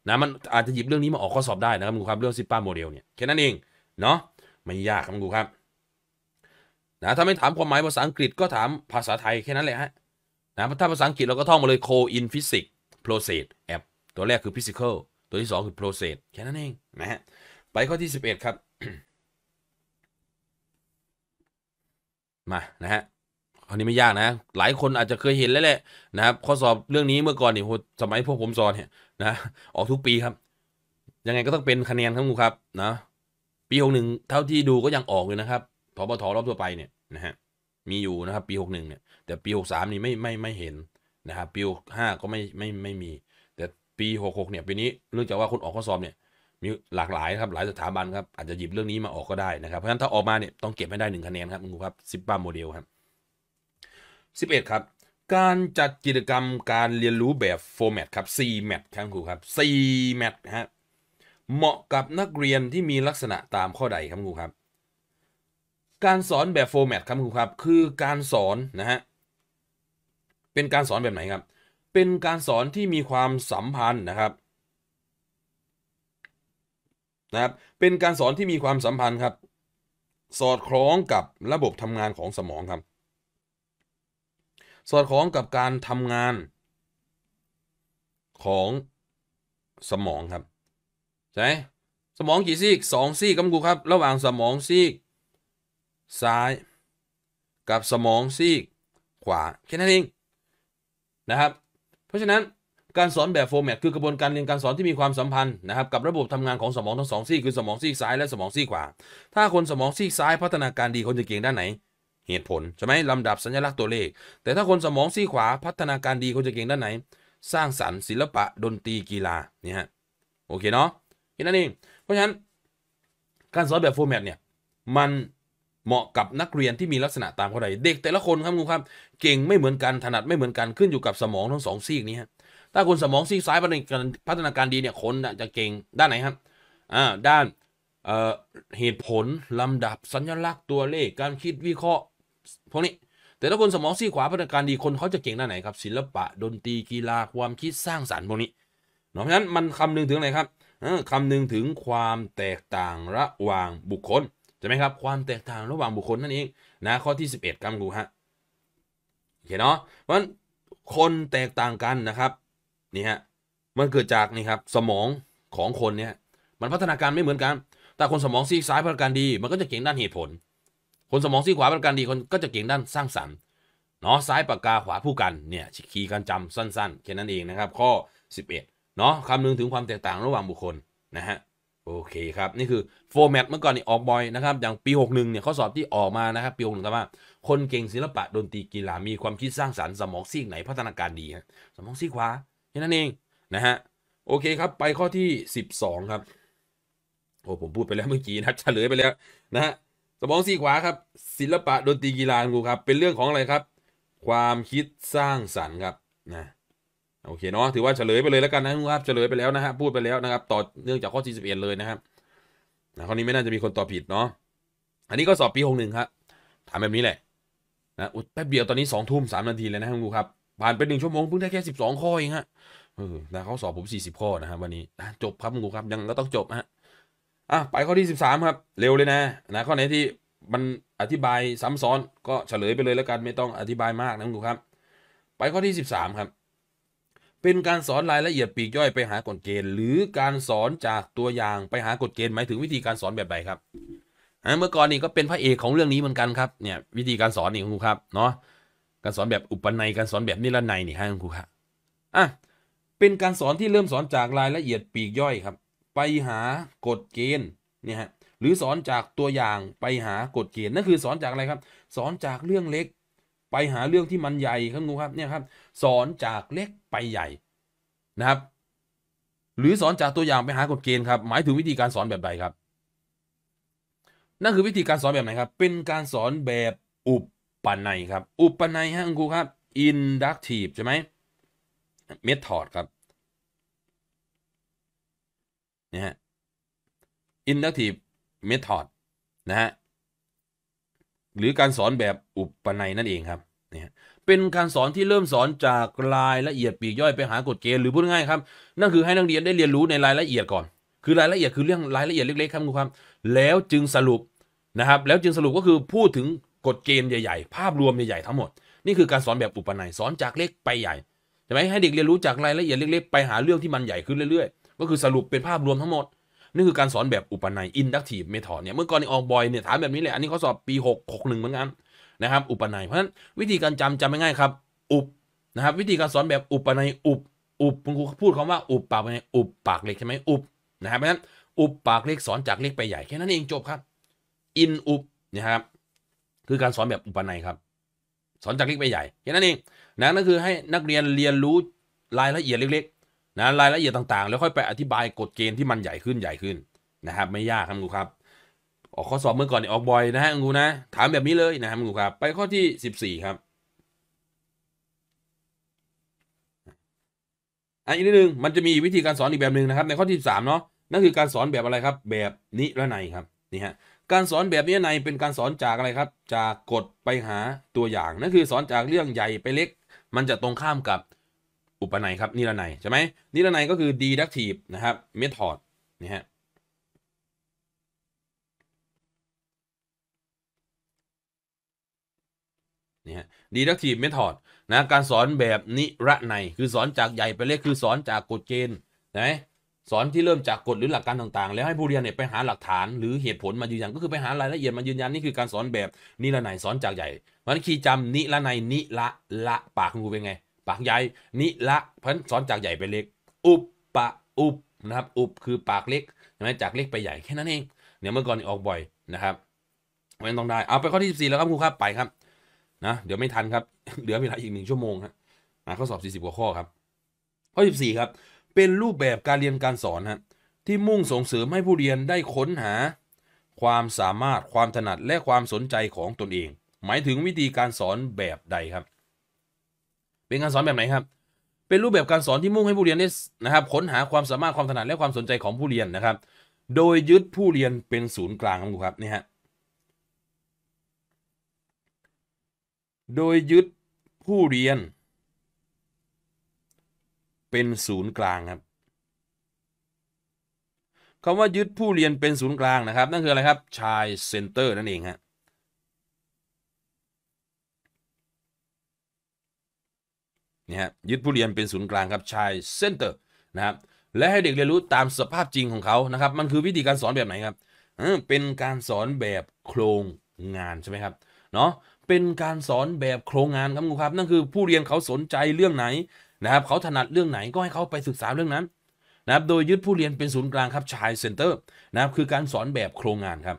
นะมันอาจจะหยิบเรื่องนี้มาออกข้อสอบได้ นะครับมูครับเรื่องซิปป้าโมเดลเนี่ยแค่นั้นเองเนาะไม่ยากครับมูครับนะถ้าไม่ถามความหมายภาษาอังกฤษก็ถามภาษาไทยแค่นั้นแหละฮะนะถ้าภาษาอังกฤษเราก็ท่องมาเลย co in physics process app ตัวแรกคือ physical ตัวที่ 2 คือ process แค่นั้นเองนะฮะไปข้อที่ 11 ครับมานะฮะอันนี้ไม่ยากนะ หลายคนอาจจะเคยเห็นแล้วแหละนะครับข้อสอบเรื่องนี้เมื่อก่อนนี่ สมัยพวกผมสอนเนี่ยนะ ออกทุกปีครับ ยังไงก็ต้องเป็นคะแนนครับครูครับนะปีหกหนึ่งเท่าที่ดูก็ยังออกเลยนะครับพบทรอบตัวไปเนี่ยนะฮะ มีอยู่นะครับปีหกหนึ่งเนี่ย แต่ปีหกสามนี่ไม่ไม่ไม่เห็นนะครับปีหกห้าก็ไม่ไม่ไม่มี แต่ปีหกหกเนี่ยปีนี้เนื่องจากว่าคนออกข้อสอบเนี่ย มีหลากหลายครับหลายสถาบันครับอาจจะหยิบเรื่องนี้มาออกก็ได้นะครับ เพราะฉะนั้นถ้าออกมาเนี่ยต้องเก็บให้ได้หนึ่งคะแนนครับคุณครูครับซิปป้าโมเดลครับ11ครับ การจัดกิจกรรมการเรียนรู้แบบโฟร์แมตครับ C แมทครับครูครับ C แมทฮะเหมาะกับนักเรียนที่มีลักษณะตามข้อใดครับครูครับ การสอนแบบโฟร์แมตครับครูครับคือการสอนนะฮะเป็นการสอนแบบไหนครับ เป็นการสอนที่มีความสัมพันธ์นะครับนะครับเป็นการสอนที่มีความสัมพันธ์ครับ สอดคล้องกับระบบทำงานของสมองครับสอดคล้องกับการทำงานของสมอง ครับใช่สมองกี่ซีกสองซีกครับกูครับ ระหว่างสมองซีกซ้ายกับสมองซีกขวาแค่นั้นเองนะครับเพราะฉะนั้นการสอนแบบโฟร์แมตคือกระบวนการเรียนการสอนที่มีความสัมพันธ์นะครับกับระบบทำงานของสมอง ทั้งสองซีก คือสมองซีกซ้ายและสมองซีกขวา ถ้าคนสมองซีกซ้ายพัฒนาการดีคนจะเก่งด้านไหนเหตุผลใช่ไหมลำดับสัญลักษณ์ตัวเลข แต่ถ้าคนสมองซีขวาพัฒนาการดีเขาจะเก่งด้านไหน สร้างสรรค์ศิลปะดนตรีกีฬาเนี่ยฮะโอเคเนาะแค่นั้นเองเพราะฉะนั้นการสอนแบบโฟร์แมตเนี่ย มันเหมาะกับนักเรียนที่มีลักษณะตามเขาใดเด็กแต่ละคนครับคุณครับ เก่งไม่เหมือนกันถนัดไม่เหมือนกันขึ้นอยู่กับสมองทั้งสองซีกนี้ฮะถ้าคนสมองซีกซ้ายพัฒนาการดีเนี่ยคนจะเก่งด้านไหนครับอ่าด้านเหตุผลลำดับสัญลักษณ์ตัวเลขการคิดวิเคราะห์พวกนี้แต่ถ้าคนสมองซีขวาพัฒนาการดีคนเขาจะเก่งด้านไหนครับศิลปะดนตรีกีฬาความคิดสร้างสารรค์พวกนี้เนาะเพราะฉะนั้นมันคำนึงถึงอะไรครับคำนึงถึงความแตกต่างระหว่างบุคคลใช่ไหมครับ ความแตกต่างระหว่างบุคคลนั่นเองนะข้อที่ 11ครับคูฮะโอเคเนาะเพราะฉะนั้นคนแตกต่างกันนะครับนี่ฮะมันเกิดจากนี่ครับสมองของคนเนี่ยมันพัฒนาการไม่เหมือนกัน แต่คนสมองซีซ้ายพัฒนาการดีมันก็จะเก่งด้านเหตุผลคนสมองซีขวา ประการดีคนก็จะเก่งด้านสร้างสรรค์เนาะซ้ายปากกาขวาผู้กัน เนี่ยคีย์การจำสั้น ๆ แค่นั้นเองนะครับ ข้อ 11 เนาะคำนึงถึงความแตกต่างระหว่างบุคคลนะฮะโอเคครับนี่คือโฟร์แมตเมื่อก่อนนี่ออกบ่อยนะครับ อย่างปี 61เนี่ยข้อสอบที่ออกมานะครับ ปี61ต่ว่า คนเก่งศิลปะดนตรีกีฬามี ความคิดสร้างสารรค์ สมองซีกไหนพัฒนาการดีฮะสมองซีขวาแค่นั้นเองนะฮะโอเคครับไปข้อที่ 12 ครับโอ้ผมพูดไปแล้วเมื่อกี้นะเฉลยไปแล้วนะฮะสมองซีขวาครับศิลปะดนตรีกีฬาครูครับ เป็นเรื่องของอะไรครับ ความคิดสร้างสรรค์ครับนะโอเคเนาะถือว่าเฉลยไปเลยแล้วกันนะครับเฉลยไปแล้วนะฮะพูดไปแล้วนะครับต่อเนื่องจากข้อ 41 เลยนะครับนะคราวนี้ไม่น่าจะมีคนตอบผิดเนาะอันนี้ก็สอบปีหกหนึ่งครับถามแบบนี้แหละนะอุดแป๊บเดียวตอนนี้สองทุ่มสามนาทีแล้วนะคับครูครับผ่านไปหนึ่งชั่วโมงเพิ่งได้แค่สิบสองข้อเองฮะเออนะเขาสอบผมสี่สิบข้อนะฮะวันนี้ จบครับครูครับยังก็ต้องจบฮะอ่ะไปข้อที่ 13 ครับเร็วเลยนะนะข้อไหนที่มันอธิบายซ้ำซ้อนก็เฉลยไปเลยแล้วกันไม่ต้องอธิบายมากนะคุณครับไปข้อที่ 13 ครับ เป็นการสอนรายละเอียดปีกย่อยไปหากฎเกณฑ์ หรือการสอนจากตัวอย่างไปหากฎเกณฑ์หมายถึงวิธีการสอนแบบใดครับอเมื่อก่อนนี่ก็เป็นพระเอกของเรื่องนี้เหมือนกันครับเนี่ยวิธีการสอนนี่คุณครูครับเนาะการสอนแบบอุปนัยการสอนแบบนิรันร์นี่ฮะคุณครูครับอ่ะเป็นการสอนที่เริ่มสอนจากรายละเอียดปีกย่อยครับไปหากฎเกณฑ์เนี่ยฮะหรือสอนจากตัวอย่างไปหากฎเกณฑ์นั่นคือสอนจากอะไรครับ สอนจากเรื่องเล็ก ไปหาเรื่องที่มันใหญ่ครับงูครับเนี่ยครับ สอนจากเล็กไปใหญ่นะครับ หรือสอนจากตัวอย่างไปหากฎเกณฑ์ครับ หมายถึงวิธีการสอนแบบใดครับ นั่นคือวิธีการสอนแบบไหนครับ เป็นการสอนแบบอุปปนัยครับ อุปปนัยฮะครูครับ inductive ใช่ไหม method ครับนะฮะ inductive method นะฮะหรือการสอนแบบอุปนัยนั่นเองครับเนี่ยเป็นการสอนที่เริ่มสอนจากรายละเอียดปีกย่อย ไปหากฎเกณฑ์หรือพูดง่ายครับนั่นคือให้นักเรียนได้เรียนรู้ในรายละเอียดก่อน คือรายละเอียดคือเรื่องรายละเอียดเล็กๆครับคุณครับแล้วจึงสรุปนะครับแล้วจึงสรุปก็คือพูดถึงกฎเกณฑ์ใหญ่ๆภาพรวมใหญ่ๆทั้งหมดนี่คือการสอนแบบอุปนัยสอนจากเล็กไปใหญ่ใช่ไหมให้เด็กเรียนรู้จากรายละเอียดเล็ก ๆไปหาเรื่องที่มันใหญ่ขึ้นเรื่อยๆก็คือสรุปเป็นภาพรวมทั้งหมดนี่คือการสอนแบบอุปนัย inductive method เนี่ยเมื่อก่อนนออกบ่อยเนี่ยถามแบบนี้แหละอันนี้เขาสอบปี6 6 1 เหมือนกันนะครับ อุปนัยเพราะฉะนั้นวิธีการจำจำง่ายๆครับอุปนะครับวิธีการสอนแบบอุปนัยอุปอุปคุณครูพูดคำว่าอุปปากในอุปปากเล็กใช่ไหมอุปนะครับเพราะฉะนั้นอุปปากเล็กสอนจากเล็กไปใหญ่แค่นั้นเองจบครับอินอุปนะครับคือการสอนแบบอุปนัยครับสอนจากเล็กไปใหญ่แค่นั้นเองนะนั่นคือให้นักเรียนเรียนรู้รายละเอียดเล็กนะรายละเอียดต่างๆ แล้วค่อยไปอธิบายกฎเกณฑ์ที่มันใหญ่ขึ้นใหญ่ขึ้นนะครับไม่ยากครับงูครับออกข้อสอบเมื่อก่อนออกบ่อยนะฮะงูนะถามแบบนี้เลยนะครับงูครับไปข้อที่สิบสี่ครับ อันอีกนิดนึงมันจะมีวิธีการสอนอีกแบบหนึ่งนะครับ ในข้อที่สามเนาะนั่นคือการสอนแบบอะไรครับแบบนิรนัยครับนี่ฮะการสอนแบบนิรนัยเป็นการสอนจากอะไรครับจากกฎไปหาตัวอย่างนั่นคือสอนจากเรื่องใหญ่ไปเล็ก มันจะตรงข้ามกับอุปนัยครับนิรนัยใช่ไหมนิรนัยก็คือ deductive นะครับ method นี่ฮะนี่ฮะ deductive method นะการสอนแบบนิรนัยคือสอนจากใหญ่ไปเล็กคือสอนจากกฎเกณฑ์นะสอนที่เริ่มจากกฎหรือหลักการต่างๆ แล้วให้ผู้เรียนเนี่ยไปหาหลักฐานหรือเหตุผลมายืนยันก็คือไปหารายละเอียดมา ยืนยันนี่คือการสอนแบบนิรนัยสอนจากใหญ่มันคีจํจำนิรนัยนิละละปากคุณครูเป็นไงปากใหญ่นิละพันสอนจากใหญ่ไปเล็กอุปปะอุปนะครับอุปคือปากเล็กใช่ไหมจากเล็กไปใหญ่แค่นั้นเองเนี่ยเมื่อก่อนออกบ่อยนะครับไม่ต้องได้ เอาไปข้อที่สี่แล้วครับครูครับไปครับ นะ เดี๋ยวไม่ทันครับ เหลือเวลาอีกหนึ่งชั่วโมงฮะข้อสอบสสี่ิบกว่าข้อครับ ข้อสสิบี่ครับ เป็นรูปแบบการเรียนการสอนฮะที่มุ่งส่งเสริมให้ผู้เรียนได้ค้นหา ความสามารถความถนัดและความสนใจของตนเอง หมายถึงวิธีการสอนแบบใดครับเป็นการสอนแบบไหนครับ เป็นรูปแบบการสอนที่มุ่งให้ผู้เรียนได้นะครับค้นหาความสามารถความถนัดและความสนใจของผู้เรียนนะครับ โดยยึดผู้เรียนเป็นศูนย์กลางครับครับนี่ฮะ โดยยึดผู้เรียน เป็นศูนย์กลางครับคำว่ายึดผู้เรียนเป็นศูนย์กลางนะครับ นั่นคืออะไรครับ ชายเซ็นเตอร์นั่นเองฮะนะฮะยึดผู้เรียนเป็นศูนย์กลางครับชายเซนเตอร์นะครับและให้เด็กเรียนรู้ตามสภาพจริงของเขานะครับมันคือวิธีการสอนแบบไหนครับเป็นการสอนแบบโครงงานใช่ไหมครับเนาะเป็นการสอนแบบโครงงานครับครูครับ นั่นคือผู้เรียนเขาสนใจเรื่องไหนนะครับเขาถนัดเรื่องไหนก็ให้เขาไปศึกษาเรื่องนั้นนะครับโดยยึดผู้เรียนเป็นศูนย์กลางครับชายเซ็นเตอร์นะครับคือการสอนแบบโครงงานครับ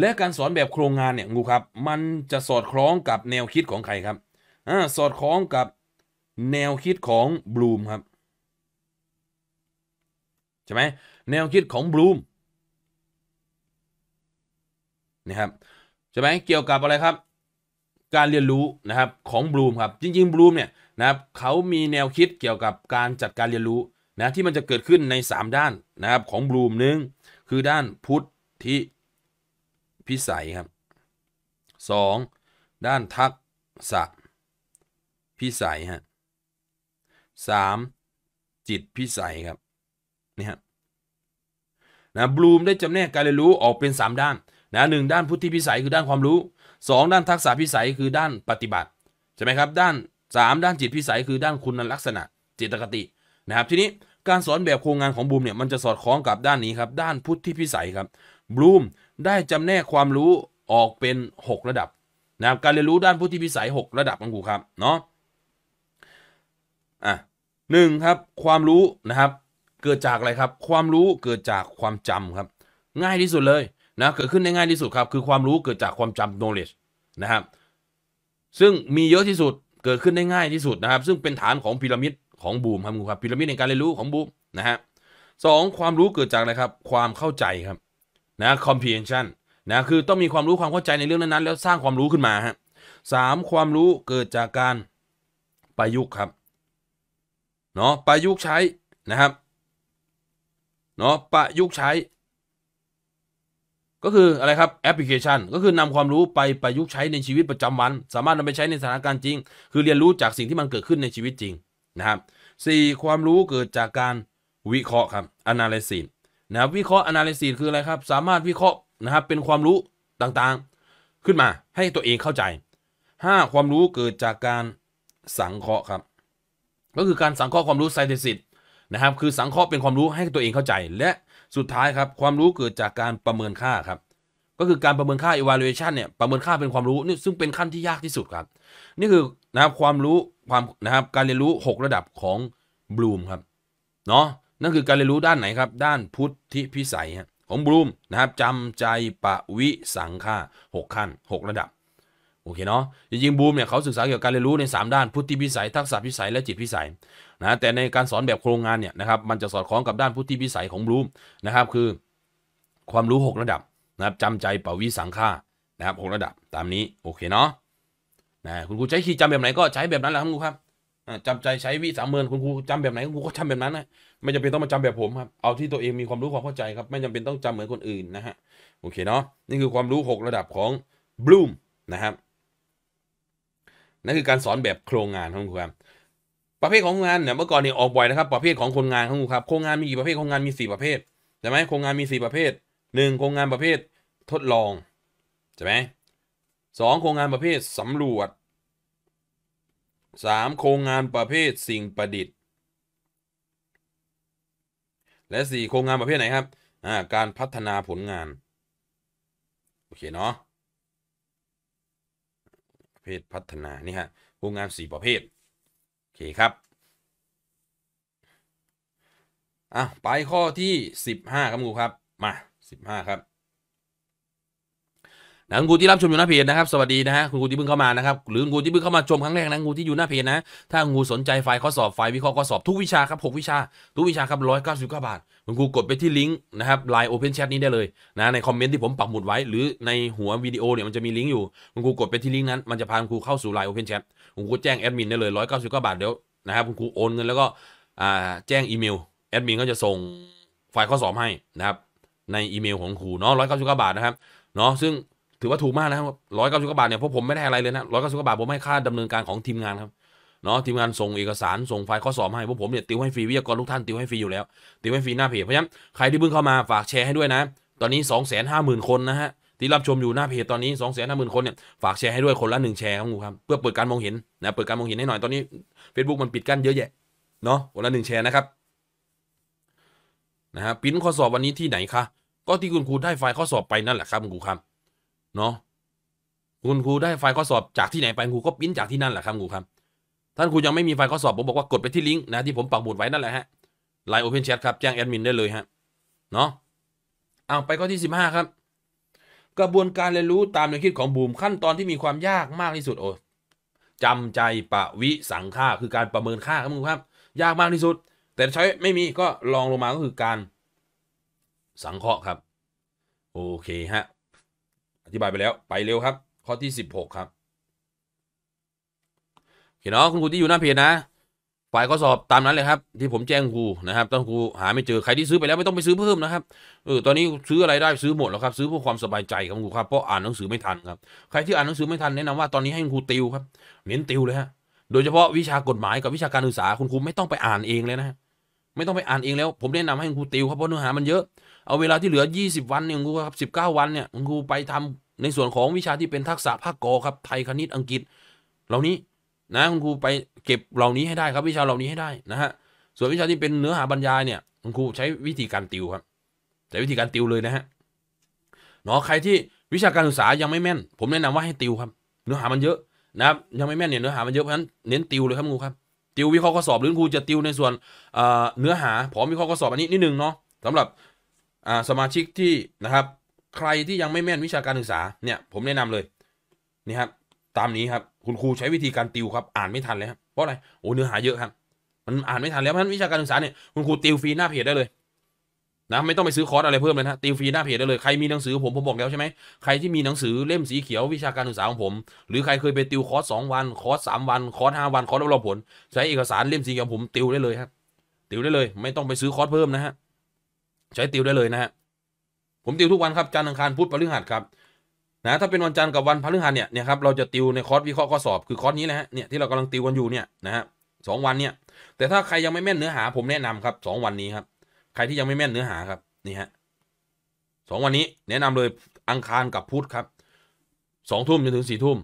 และการสอนแบบโครงงานเนี่ยงูครับมันจะสอดคล้องกับแนวคิดของใครครับอ่าสอดคล้องกับแนวคิดของบลูมครับใช่ไหมแนวคิดของบลูมนะครับใช่ไหมเกี่ยวกับอะไรครับการเรียนรู้นะครับของบลูม ครับ จริงๆบลูมเนี่ยนะครับเขามีแนวคิดเกี่ยวกับการจัดการเรียนรู้นะที่มันจะเกิดขึ้นใน 3ด้านนะครับ ของบลูมหนึ่งคือด้านพุทธิพิสัย ครับ 2. ด้านทักษะพิสัยฮะสามจิตพิสัยครับ นี่ฮะนะบลูม ได้จำแนกการเรียนรู้ออกเป็น 3 ด้านนะหด้านพุทธิพิสัยคือด้านความรู้ 2 ด้านทักษะพิสัยคือด้านปฏิบัติ ใช่ไหมครับ ด้าน 3 ด้านจิตพิสัย คือด้านคุณลักษณะ จิตกตินะครับ ทีนี้การสอนแบบโครงงานของบลูมเนี่ยมันจะสอดคล้องกับด้านนี้ครับ ด้านพุทธิพิสัยครับบลูมได้จำแนกความรู้ออกเป็น 6 ระดับนะครับ การเรียนรู้ด้านพุทธิพิสัย 6 ระดับของกูครับเนาะอ่ะหนึ่งครับ ความรู้นะครับ เกิดจากอะไรครับความรู้เกิดจากความจำครับ ง่ายที่สุดเลยนะเกิดขึ้นได้ง่ายที่สุดครับ คือความรู้เกิดจากความจำ knowledge นะครับซึ่งมีเยอะที่สุดเกิดขึ้นได้ง่ายที่สุดนะครับ ซึ่งเป็นฐานของพีระมิดของบูมครับคุณครับพีระมิดในการเรียนรู้ของบูมนะฮะสองความรู้เกิดจากอะไรครับความเข้าใจครับนะ comprehension นะคือต้องมีความรู้ความเข้าใจในเรื่องนั้นๆ แล้วสร้างความรู้ขึ้นมาฮะสามความรู้เกิดจากการประยุกต์ครับเนาะประยุกต์ใช้นะครับเนาะประยุกต์ใช้ก็คืออะไรครับแอปพลิเคชันก็คือนำความรู้ไปประยุกต์ใช้ในชีวิตประจำวันสามารถนำไปใช้ในสถานการณ์จริงคือเรียนรู้จากสิ่งที่มันเกิดขึ้นในชีวิตจริงนะครับสี่ความรู้เกิดจากการวิเคราะห์ครับ analysis นะวิเคราะห์ analysis คืออะไรครับสามารถวิเคราะห์นะครับเป็นความรู้ต่างๆ ขึ้นมาให้ตัวเองเข้าใจ 5. ความรู้เกิดจากการสังเคราะห์ครับก็คือการสังเคราะห์ความรู้ไซเทสิตนะครับคือสังเคราะห์เป็นความรู้ให้ตัวเองเข้าใจ และสุดท้ายครับความรู้เกิดจากการประเมินค่าครับ ก็คือการประเมินค่า evaluation เนี่ยประเมินค่าเป็นความรู้นี่ซึ่งเป็นขั้นที่ยากที่สุดครับนี่คือนะครับความรู้ความนะครับการเรียนรู้ 6ระดับของบลูมครับเนาะนั่นคือการเรียนรู้ด้านไหนครับ ด้านพุทธิพิสัยของบลูมนะครับจำใจปะวิสังค่า6 ขั้น 6 ระดับโอเคเนาะจริงๆบูมเนี่ยเขาศึกษาเกี่ยวกับการเรียนรู้ใน 3 ด้าน พุทธิพิสัย ทักษะพิสัยและจิตพิสัยนะแต่ในการสอนแบบโครงงานเนี่ยนะครับ มันจะสอดคล้องกับด้านพุทธิพิสัยของบูมนะครับ คือความรู้ 6 ระดับนะครับจำใจปวิสังฆานะครับหระดับตามนี้ โอเคเนาะนะคุณครูใช้คีย์จำแบบไหนก็ใช้แบบนั้นแหละครับคุณครูครับจำใจใช้วิสามเมินคุณครูจำแบบไหนคุณครูก็จำแบบนั้นนะไม่จำเป็นต้องมาจำแบบผมครับเอาที่ตัวเองมีความรู้ความเข้าใจครับ ไม่จำเป็นต้องจำเหมือนคนอื่นนะฮะโอเคเนาะนี่คือความรู้ 6 ระดับของบลูมนะครับนั่นคือการสอนแบบโครงงานของคุณครับ ประเภทของงานเนี่ยเมื่อก่อนเนี่ยออกบ่อยนะครับ ประเภทของคนงานของคุณครับ โครงงานมีกี่ ประเภทโครงงานมี 4 ประเภทใช่ไหมโครงงานมี 4 ประเภท 1 โครงงานประเภททดลองใช่ไหมสองโครงงานประเภทสำรวจ 3. โครงงานประเภทสิ่งประดิษฐ์ และ 4 โครงงานประเภทไหนครับอ่าการพัฒนาผลงานโอเคเนาะภพพัฒนานี่ฮะโครงงาน 4 ประเภท โอเค ครับ อ่ะ ไป ข้อที่ 15ครับครูครับ มา 15 ครับนะคุณูที่รับชมอยู่หน้าเพจนะครับ สวัสดีนะฮะ คุณกูที่เพิ่งเข้ามานะครับ หรือคุณูที่เพิ่งเข้ามาชมครั้งแรกนะคูที่อยู่หน้าเพจนะ ถ้าคูสนใจไฟล์ข้อสอบ ไฟล์วิเคราะห์ข้อสอบทุกวิชาครับ 6 วิชา ทุกวิชาครับ 199 บาทคุณกูกดไปที่ลิงก์นะครับไลน์โอเพนแชทนี้ได้เลยนะ ในคอมเมนต์ที่ผมปักหมุดไว้ หรือในหัววิดีโอเนี่ยมันจะมีลิงก์อยู่คุณกูกดไปที่ลิงก์นั้น มันจะพาคุณกูเข้าสู่ไลน์โอเพนแชทคุณกูแจ้งแอดมินได้เลยาสิบาทเดี๋ยวนะครับคุณกูโอนเงินแล้วก็แจ้งอีเมลแอดมินก็จะส่งไฟล์ข้อสอบให้นะครับในอีเมลของคุณเนาะก้าบาทนะครับเนาะซึ่งถือว่าถูกมากนะครับร้อยเก้าสิบกว่าบาทเนี่ยเพราะผมไม่ได้อะไรเลยนะร้อยเก้าสิบกว่าบาทผมให้ค่าดำเนินการของทีมงานครับเนาะทีมงานส่งเอกสารส่งไฟล์ข้อสอบให้พวกผมเนี่ยติวให้ฟรีวิทยากรทุกท่านติวให้ฟรีอยู่แล้ว ติวให้ฟรีหน้าเพจเพราะฉะนั้นใครที่เพิ่งเข้ามาฝากแชร์ให้ด้วยนะ ตอนนี้สสองแนห้าหมื่นคนนะฮะที่รับชมอยู่หน้าเพจตอนนี้สสองแนห้าหมื่นคนเนี่ยฝากแชร์ให้ด้วยคนละหนึ่งแชร์ครับผมครับเพื่อเปิดการมองเห็นนะเปิดการมองเห็นให้หน่อยตอนนี้ Facebook มันปิดกั้นเยอะแยะเนาะคนละงแชร์นะครับนะฮะปิ้นข้อสอบวันนี้ที่ไหนคะก็ที่คุณครูได้ไฟล์ข้อสอบไปนั่นแหละครับคุณครูครับเนาะคุณครูได้ไฟล์ข้อสอบ จากที่ไหนไปครูก็พิมพ์จากที่นั่นแหละครับครูครับท่านครูยังไม่มีไฟล์ข้อสอบผมบอกว่ากดไปที่ลิงก์นะที่ผมปักหมุดไว้นั่นแหละฮะไลน์โอเพนแชทครับแจ้งแอดมินได้เลยฮะเนาะเอาไปข้อที่ 15 ครับกระบวนการเรียนรู้ตามแนวคิดของบูมขั้นตอนที่มีความยากมากที่สุดโอ้จำใจปะวิสังค่าคือการประเมินค่าครับครูครับ ยากมากที่สุด แต่ใช้ไม่มีก็ลองลงมาก็คือการสังเคราะห์ครับโอเคฮะอธิบายไปแล้ว ไปเร็วครับข้อที่ 16 ครับเขียนเนาะคุณครูที่อยู่หน้าเพจนะฝ่ายข้อสอบตามนั้นเลยครับ ที่ผมแจ้งครูนะครับตอนครูหาไม่เจอใครที่ซื้อไปแล้วไม่ต้องไปซื้อเพิ่มนะครับเออตอนนี้ซื้ออะไรได้ซื้อหมดแล้วครับซื้อเพื่อความสบายใจครับครูครับเพราะอ่านหนังสือไม่ทันครับ ใครที่อ่านหนังสือไม่ทันแนะนำว่าตอนนี้ให้ครูติวครับเน้นติวเลยฮะโดยเฉพาะวิชากฎหมายกับวิชาการศึกษาคุณครูไม่ต้องไปอ่านเองเลยนะไม่ต้องไปอ่านเองแล้ว ผมแนะนำให้ครูติวครับเพราะเนื้อหามันเยอะเอาเวลาที่เหลือ 20 วันเนี่ยคุูครับ 19 วันเนี่ยครูไปทำในส่วนของวิชาที่เป็นทักษะภาคกอครับไทยคณิตอังกฤษ เหล่านี้นะคุณครูไปเก็บเหล่านี้ให้ได้ครับวิชาเหล่านี้ให้ได้นะฮะส่วนวิชาที่เป็นเนื้อหาบรรยายเนี่ยคุณครูใช้วิธีการติวครับใช้วิธีการติวเลยนะฮะเนาะใครที่วิชาการศึกษายังไม่แม่น ผมแนะนำว่าให้ติวครับเนื้อหามันเยอะนะครับยังไม่แม่นเนี่ยเนื้อหามันเยอะเพราะฉะนั้นเน้นติวเลยครับคุูครับติววิเคราะห์ข้อสอบหรือครูจะติวในส่วนเนื้อหาพร้อมวิเคราะห์ข้อสอบอันนี้นิดนึงเนาะสำหรับสมาชิกที่นะครับ ใครที่ยังไม่แม่นวิชาการศึกษา เนี่ย ผมแนะนำเลย นี่ครับ ตามนี้ครับ คุณครูใช้วิธีการติวครับ อ่านไม่ทันเลยครับเพราะอะไรโอ้เนื้อหาเยอะครับมันอ่านไม่ทันแล้วเพราะวิชาการศึกษาเนี่ยคุณครูติวฟรีหน้าเพจได้เลยนะไม่ต้องไปซื้อคอร์สอะไรเพิ่มเลยนะติวฟรีหน้าเพจได้เลยใครมีหนังสือ ผมผมบอกแล้วใช่ไหมใครที่มีหนังสือเล่มสีเขียววิชาการศึกษาของผม หรือใครเคยไปติวคอร์สสองวันคอร์สสามวันคอร์สห้าวัน คอร์สรับรองผล ใช้เอกสารเล่มสีเขียวผมติวได้เลยครับติวได้เลย ไม่ต้องไปซื้อคอร์สเพิ่มนะฮะใช้ติวได้เลยนะฮะผมติวทุกวันครับ จันทร์อังคารพุธพฤหัสครับนะถ้าเป็นวันจันทร์กับวันพฤหัสเนี่ยเนี่ยครับเราจะติวในคอร์สวิเคราะห์ข้อสอบคือคอร์สนี้ละฮะเนี่ยที่เรากำลังติวกันอยู่เนี่ยนะฮะสองวันเนี่ยแต่ถ้าใครยังไม่แม่นเนื้อหา ผมแนะนำครับสองวันนี้ครับ ใครที่ยังไม่แม่นเนื้อหาครับนี่ฮะสองวันนี้แนะนำเลยอังคารกับพุธครับสองทุ่มจนถึงสี่ทุ่ม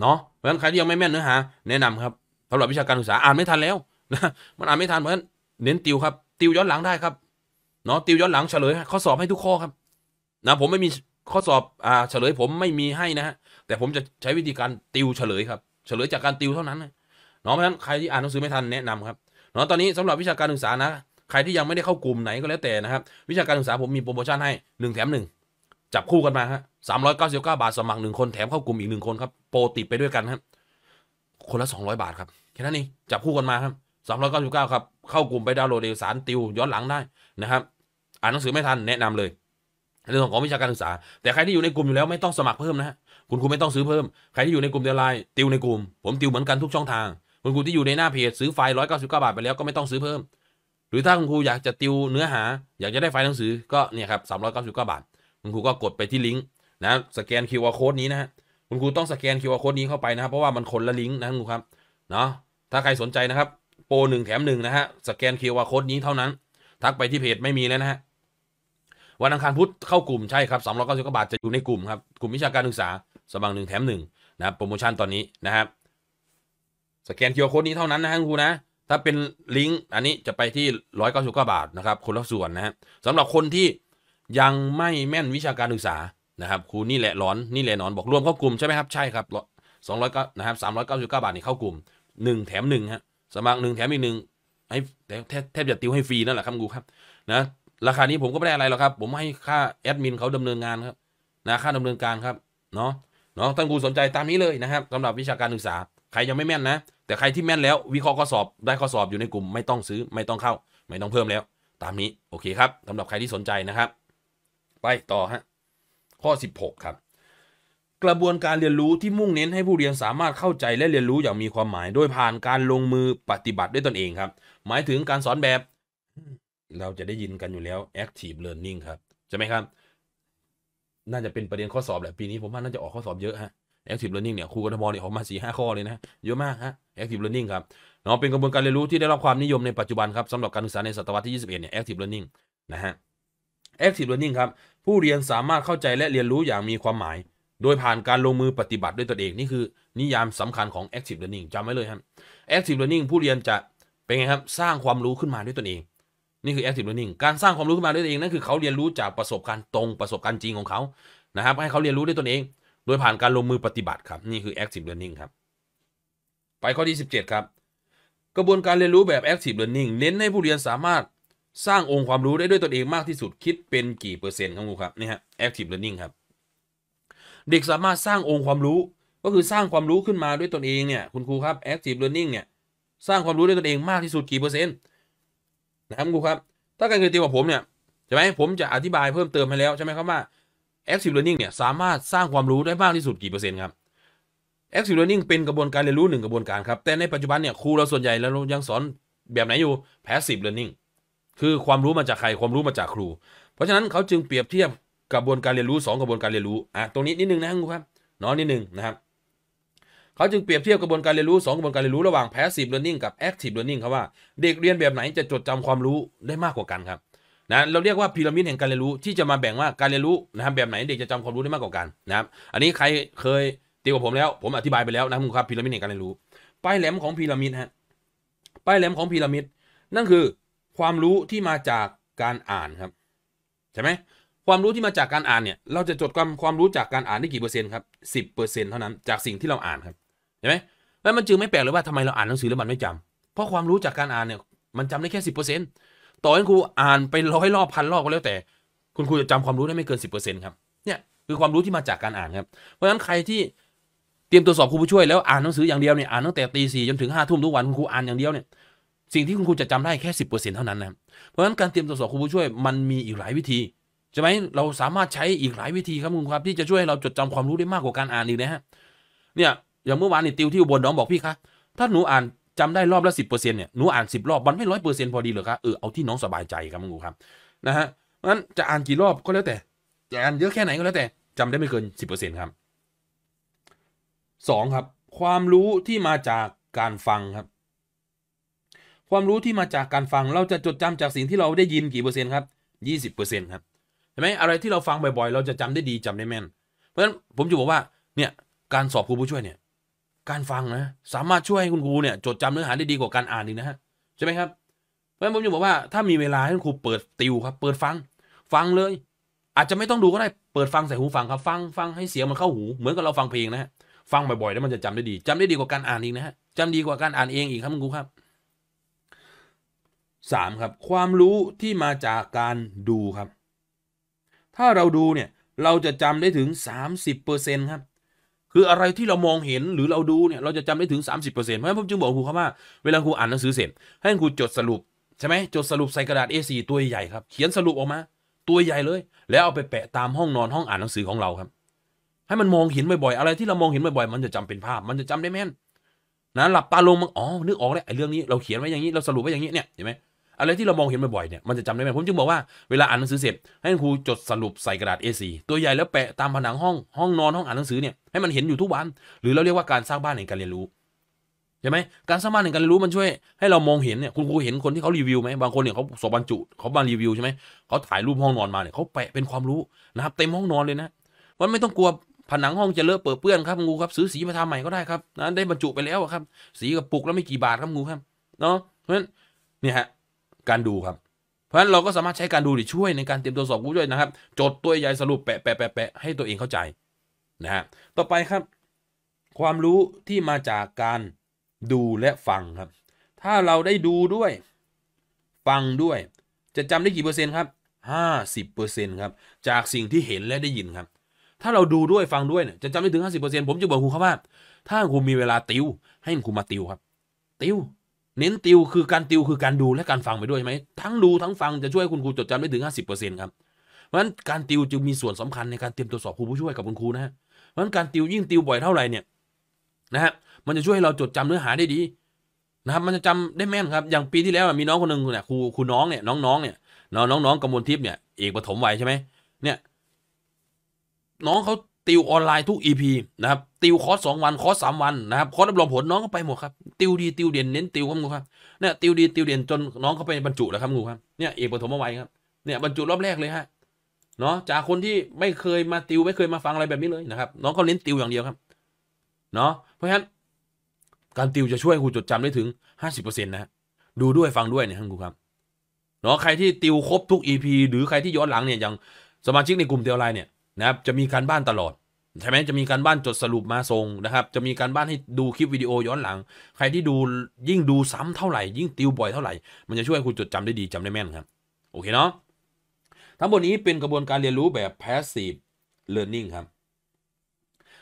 เนาะเพราะฉะนั้นใครที่ยังไม่แม่นเนื้อหาแนะนำครับสำหรับวิชาการศึกษาอ่านไม่ทันแล้วนะมันอ่านไม่ทันเพราะฉะนั้นเน้นติวครับติวย้อนหลังได้ครับเนาะติวย้อนหลังเฉลย ข้อสอบให้ทุกข้อครับนะผมไม่มีข้อสอบอ่าเฉลยผมไม่มีให้นะฮะแต่ผมจะใช้วิธีการติวเฉลยครับ เฉลยจากการติวเท่านั้นเนาะเพราะฉะนั้นใครที่อ่านหนังสือไม่ทันแนะนำครับเนาะตอนนี้สำหรับวิชาการศึกษานะใครที่ยังไม่ได้เข้ากลุ่มไหนก็แล้วแต่นะครับวิชาการศึกษา ผมมีโปรโมชั่นให้1แถม1จับคู่กันมาฮะสามร้อยเก้าสิบเก้าบาทสมัครหนึ่งคนแถมเข้ากลุ่มอีกหนึ่งคนครับโปรติดไปด้วยกันครับคนละสองร้อยบาท ครับแค่นั้นเองจับคู่กันมาครับสามร้อยเก้าสิบเก้าครับเข้ากลุ่มไปดาวน์โหลดเอกสารติวย้อนหลังได้นะครับอ่านหนังสือไม่ทันแนะนำเลยในส่องของวิชาการศึกษา แต่ใครที่อยู่ในกลุ่มอยู่แล้วไม่ต้องสมัครเพิ่มนะฮะคุณครูไม่ต้องซื้อเพิ่ม ใครที่อยู่ในกลุ่มเดลไลน์ติวในกลุ่ม ผมติวเหมือนกันทุกช่องทางคุณครูที่อยู่ในหน้าเพจซื้อไฟล์ร้อยเก้าสิบเก้าบาทไปแล้วก็ไม่ต้องซื้อเพิ่ม หรือถ้าคุณครูอยากจะติวเนื้อหาอยากจะได้ไฟล์หนังสือก็เนี่ยครับสามร้อยเก้าสิบเก้าบาทคุณครูก็กดไปที่ลิงก์นะสแกนคิวอาร์โค้ดนี้นะฮะคุณครูต้องสแกนคิวอาร์โค้ดนี้เข้าไปนะครับเพราะว่ามันคนละลิงก์นะคุณครูครับเนาะถ้าใครสนใจนะครับ โปรหนึ่งแถมหนึ่งนะฮะสแกนร์โค้ดนี้เท่านั้นทักไปที่เพจไม่มีแล้วนะฮะ วันอังคารพุธเข้ากลุ่มใช่ครับสองร้อยเก้าสิบกว่าบาทจะอยู่ในกลุ่มครับ กลุ่มวิชาการศึกษา สมัครหนึ่งแถมหนึ่งนะครับ โปรโมชั่นตอนนี้นะครับ สแกนเคียร์โค้ดนี้เท่านั้นนะครับครูนะ ถ้าเป็นลิงก์อันนี้จะไปที่ร้อยเก้าสิบกว่าบาทนะครับคนละส่วนนะฮะสำหรับคนที่ยังไม่แม่นวิชาการศึกษานะครับครูนี่แหละร้อนนี่แหละนอน บอกรวมเข้ากลุ่มใช่ไหมครับ ใช่ครับสองร้อยเก้านะครับสามร้อยเก้าสิบเก้าบาทนี่เข้ากลุ่มหนึ่งแถมหนึ่งฮะสมัครหนึ่งแถมอีกหนึ่งให้แทบจะติวให้ฟรีนั่นแหละครับกูครับนะราคานี้ผมก็ไม่ได้อะไรหรอกครับ ผมให้ค่าแอดมินเขาดำเนินงานครับนะค่าดำเนินการครับเนาะเนาะท่านกูสนใจตามนี้เลยนะครับสำหรับวิชาการศึกษาใครยังไม่แม่นนะ แต่ใครที่แม่นแล้ววิเคราะห์ข้อสอบ ได้ข้อสอบอยู่ในกลุ่ม ไม่ต้องซื้อไม่ต้องเข้า ไม่ต้องเพิ่มแล้ว ตามนี้โอเคครับสำหรับใครที่สนใจนะครับ ไปต่อฮะข้อ 16ครับกระบวนการเรียนรู้ที่มุ่งเน้นให้ผู้เรียนสามารถเข้าใจและเรียนรู้อย่างมีความหมาย โดยผ่านการลงมือปฏิบัติด้วยตนเองครับ หมายถึงการสอนแบบ เราจะได้ยินกันอยู่แล้ว active learning ครับ ใช่ไหมครับ น่าจะเป็นประเด็นข้อสอบแหละ ปีนี้ผมว่าน่าจะออกข้อสอบเยอะฮะ active learning เนี่ยครูกทมเนี่ยออกมาสี่ห้าข้อเลยนะ เยอะมากฮะ active learning ครับเนาะเป็นกระบวนการเรียนรู้ที่ได้รับความนิยมในปัจจุบันครับสำหรับการศึกษาในศตวรรษที่ 21เนี่ย active learning นะฮะ active learning ครับผู้เรียนสามารถเข้าใจและเรียนรู้อย่างมีความหมายโดยผ่านการลงมือปฏิบัติด้วยตนเอง นี่คือนิยามสำคัญของ active learning จำไว้เลยครับ active learning ผู้เรียนจะเป็นไงครับสร้างความรู้ขึ้นมาด้วยตนเอง นี่คือ active learning การสร้างความรู้ขึ้นมาด้วยตนเองนั่นคือ เขาเรียนรู้จากประสบการณ์ตรงประสบการณ์จริงของเขานะครับให้เขาเรียนรู้ด้วยตนเอง โดยผ่านการลงมือปฏิบัติครับนี่คือ active learning ครับไปข้อที่ 17ครับกระบวนการเรียนรู้แบบ active learning เน้นให้ผู้เรียนสามารถสร้างองค์ความรู้ได้ด้วยตนเองมากที่สุดคิดเป็นกี่เปอร์เซ็นต์ครับครูครับนี่ฮะ active learning ครับเด็กสามารถสร้างองค์ความรู้ก็คือสร้างความรู้ขึ้นมาด้วยตนเองเนี่ยคุณครูครับ active learning เนี่ยสร้างความรู้ด้วยตนเองมากที่สุดกี่เปอร์เซ็นต์นะครับครูครับถ้าการเรียนติวกับผมเนี่ยใช่ไหมผมจะอธิบายเพิ่มเติมให้แล้วใช่ไหมครับว่า active learning เนี่ยสามารถสร้างความรู้ได้มากที่สุดกี่เปอร์เซ็นต์ครับ active learning เป็นกระบวนการเรียนรู้หนึ่งกระบวนการครับแต่ในปัจจุบันเนี่ยครูเราส่วนใหญ่แล้วยังสอน แบบไหนอยู่ passive learning คือความรู้มาจากใครความรู้มาจากครู เพราะฉะนั้นเขาจึงเปรียบเทียบกระบวนการเรียนรู้ 2 กระบวนการเรียนรู้ อ่ะ ตรงนี้นิดนึงนะครับค้อครับเนาะนิดนึงนะครับ เขาจึงเปรียบเทียบกระบวนการเรียนรู้ 2กระบวนการเรียนรู้ระหว่าง passive learning กับ active learning ครับว่าเด็กเรียนแบบไหนจะจดจำความรู้ได้มากกว่ากันครับ นะ เราเรียกว่าพีระมิดแห่งการเรียนรู้ที่จะมาแบ่งว่าการเรียนรู้นะครับแบบไหนเด็กจะจำความรู้ได้มากกว่ากันนะครับ อันนี้ใครเคยตีกับผมแล้ว ผมอธิบายไปแล้วนะครับพีระมิดแห่งการเรียนรู้ป้ายแหลมของพีระมิดฮะป้ายแหลมของพีระมิด นั่นคือความรู้ที่มาจากการอ่านครับ ใช่ไหมความรู้ที่มาจากการอ่านเนี่ย เราจะจดความความรู้จากการอ่านได้กี่เปอร์เซ็นต์ครับสิบเปอร์เซ็นต์เท่านั้น จากสิ่งที่เราอ่านครับ เห็นไหมแล้วมันจึงไม่แปลกเลยว่าทำไมเราอ่านหนังสือแล้วมันไม่จำ เพราะความรู้จากการอ่านเนี่ย มันจำได้แค่สิบเปอร์เซ็นต์ต่อให้ครูอ่านไปร้อยรอบพันรอบก็แล้วแต่ คุณครูจะจำความรู้ได้ไม่เกินสิบเปอร์เซ็นต์ครับ เนี่ยคือความรู้ที่มาจากการอ่านครับ เพราะฉะนั้นใครที่เตรียมตัวสอบครูผู้ช่วยแล้วอ่านหนังสืออย่างเดียวเนี่ย อ่านตั้งแต่ตีสี่จนถึงห้าทุ่มทุกวันคุณครูอ่านอย่างเดียวเนี่ยสิ่งที่คุณครูจะจำได้แค่สิบเปอร์เซ็นต์เท่านั้นนะเพราะฉะนั้นการเตรียมตัวสอบครูผู้ช่วยมันมีอีกหลายวิธีใช่ไหมเราสามารถใช้อีกหลายวิธีครับคุณครับที่จะช่วยให้เราจดจำความรู้ได้มากกว่าการอ่านอีกนะฮะเนี่ยอย่างเมื่อวานนี่ติวที่อุบลน้องบอกพี่คะถ้าหนูอ่านจำได้รอบละสิบเปอร์เซ็นต์เนี่ยหนูอ่านสิบรอบมันไม่ร้อยเปอร์เซ็นต์พอดีเหรอคเออเอาที่น้องสบายใจครับคุณครับนะฮะงั้นจะอ่านกี่รอบก็แล้วแต่จะอ่านเยอะแค่ไหนก็แล้วแต่ จำได้ไม่เกินสิบเปอร์เซ็นต์ครับสองครับความรู้ที่มาจากการฟังครับ ความรู้ที่มาจากการฟังเราจะจดจำจากสิ่งที่เราได้ยินกี่เปอร์เซ็นต์ครับยี่สิบเปอร์เซ็นต์ครับใช่ไหมอะไรที่เราฟังบ่อย ๆ เราจะจำได้ดีจำได้แม่นเพราะฉะนั้นผมจะบอกว่าเนี่ยการสอบครูผู้ช่วยเนี่ย การฟังนะสามารถช่วยให้คุณครูเนี่ยจดจำเนื้อหาได้ดีกว่าการอ่านอีกนะฮะใช่ไหมครับเพราะฉะนั้นผมจะบอกว่าถ้ามีเวลาให้ครูเปิดติวครับ เปิดฟังฟังเลย อาจจะไม่ต้องดูก็ได้เปิดฟังใส่หูฟังครับ ฟังฟังให้เสียงมันเข้าหู เหมือนกับเราฟังเพลงนะฮะฟังบ่อยๆ แล้วมันจะจำได้ดี จำได้ดีกว่าการอ่านอีกนะฮะจำดีกว่าการอ่านเองอีกครับคุณครูครับสามครับ ความรู้ที่มาจากการดูครับถ้าเราดูเนี่ยเราจะจำได้ถึง 30%ครับคืออะไรที่เรามองเห็นหรือเราดูเนี่ยเราจะจำได้ถึง 30%เพราะฉะนั้นผมจึงบอกครูเขาว่าเวลาครูอ่านหนังสือเสร็จให้ครูจดสรุป ใช่ไหมจดสรุปใส่กระดาษ A4 ตัวใหญ่ครับ เขียนสรุปออกมา ตัวใหญ่เลย แล้วเอาไปแปะตามห้องนอนห้องอ่านหนังสือของเราครับให้มันมองเห็นบ่อยๆอะไรที่เรามองเห็นบ่อยๆมันจะจำเป็นภาพ มันจะจำได้แม่นนะหลับตาลงมันอ๋อนึกออกแล้วไอ้เรื่องนี้ เราเขียนไว้อย่างนี้เราสรุปไว้อย่างนี้เนี่ยเห็นไหมอะไรที่เรามองเห็นบ่อยๆ เนี่ย มันจะจำได้ไหมผมจึงบอกว่า เวลาอ่านหนังสือเสร็จให้ครูจดสรุปใส่กระดาษ A4 ตัวใหญ่แล้วแปะ ตามผนังห้อง ห้องนอน ห้องอ่านหนังสือเนี่ย ให้มันเห็นอยู่ทุกวัน หรือเราเรียกว่าการสร้างบ้านแห่งการเรียนรู้ ใช่ไหม การสร้างบ้านแห่งการเรียนรู้มันช่วย ให้เรามองเห็นเนี่ยคุณครูเห็นคนที่เขารีวิวไหมบางคนเนี่ยเขาสอบบรรจุ เขามารีวิวใช่ไหมเขาถ่ายรูปห้องนอนมาเนี่ย เขาแปะเป็นความรู้นะครับ เต็มห้องนอนเลยนะ มันไม่ต้องกลัวผนังห้องจะเลอะเปื้อเปื้อนครับ งูครับ ซื้อสีมาทำใหม่ก็ได้ครับนะได้บรรจุไปแล้วครับ สีกับปุกแล้วไม่กี่บาทครับงูครับเนาะเพราะฉะนั้นเนี่ยฮะการดูครับ เพราะฉะนั้นเราก็สามารถใช้การดูช่วยในการเตรียมตัวสอบกู้ด้วยนะครับ จดตัวใหญ่สรุปแปะแปะแปะแปะให้ตัวเองเข้าใจนะฮะ ต่อไปครับ ความรู้ที่มาจากการดูและฟังครับ ถ้าเราได้ดูด้วยฟังด้วย จะจำได้กี่เปอร์เซ็นต์ครับ50%ครับ จากสิ่งที่เห็นและได้ยินครับ ถ้าเราดูด้วยฟังด้วยเนี่ยจะจำได้ถึง50%ผมจะบอกครูครับว่า ถ้าครูมีเวลาติวให้ครูมาติวครับ ติวเน้นติวคือการติวคือการดูและการฟังไปด้วยใช่ไหมทั้งดูทั้งฟังจะช่วยคุณครูจดจำได้ถึง50%ครับเพราะฉะนั้นการติวจึงมีส่วนสำคัญในการเตรียมตัวสอบครูผู้ช่วยกับคุณครูนะฮะเพราะฉะนั้นการติวยิ่งติวบ่อยเท่าไหร่เนี่ยนะฮะมันจะช่วยให้เราจดจำเนื้อหาได้ดีนะครับ มันจะจำได้แม่นครับ อย่างปีที่แล้วมีน้องคนหนึ่งเนี่ยครูครูน้องเนี่ยน้องๆเนี่ยน้องน้องกำมลทิพย์เนี่ยเอกปฐมวัยใช่ไหมเนี่ยน้องเขาติวออนไลน์ทุก EP นะครับ ติวคอร์สสองวันคอร์สสามวันนะครับคอร์สรับรองผลน้องก็ไปหมดครับติวดีติวเด่นเน้นติวครับงูครับเนี่ยติวดีติวเด่นจนน้องเขาไปบรรจุแล้วครับงูครับเนี่ยเอกปฐมวัยครับเนี่ยบรรจุรอบแรกเลยฮะเนาะจากคนที่ไม่เคยมาติวไม่เคยมาฟังอะไรแบบนี้เลยนะครับ น้องก็เน้นติวอย่างเดียวครับเนาะเพราะฉะนั้นการติวจะช่วยครูจดจำได้ถึงห้าสิบเปอร์เซ็นต์นะดูด้วยฟังด้วยเนี่ยครับงูครับเนาะใครที่ติวครบทุก EP หรือใครที่ย้อนหลังเนี่ยอย่างสมาชิกในกลุ่มเตียวไลน์เนี่ยนะครับจะมีการบ้านตลอดใช่ไหมจะมีการบ้านจดสรุปมาส่งนะครับจะมีการบ้านให้ดูคลิปวิดีโอย้อนหลัง ใครที่ดูยิ่งดูซ้ำเท่าไหร่ยิ่งติวบ่อยเท่าไหร่ มันจะช่วยให้คุณจดจำได้ดีจำได้แม่นครับโอเคเนาะทั้งหมดนี้เป็นกระบวนการเรียนรู้แบบ passive learning ครับ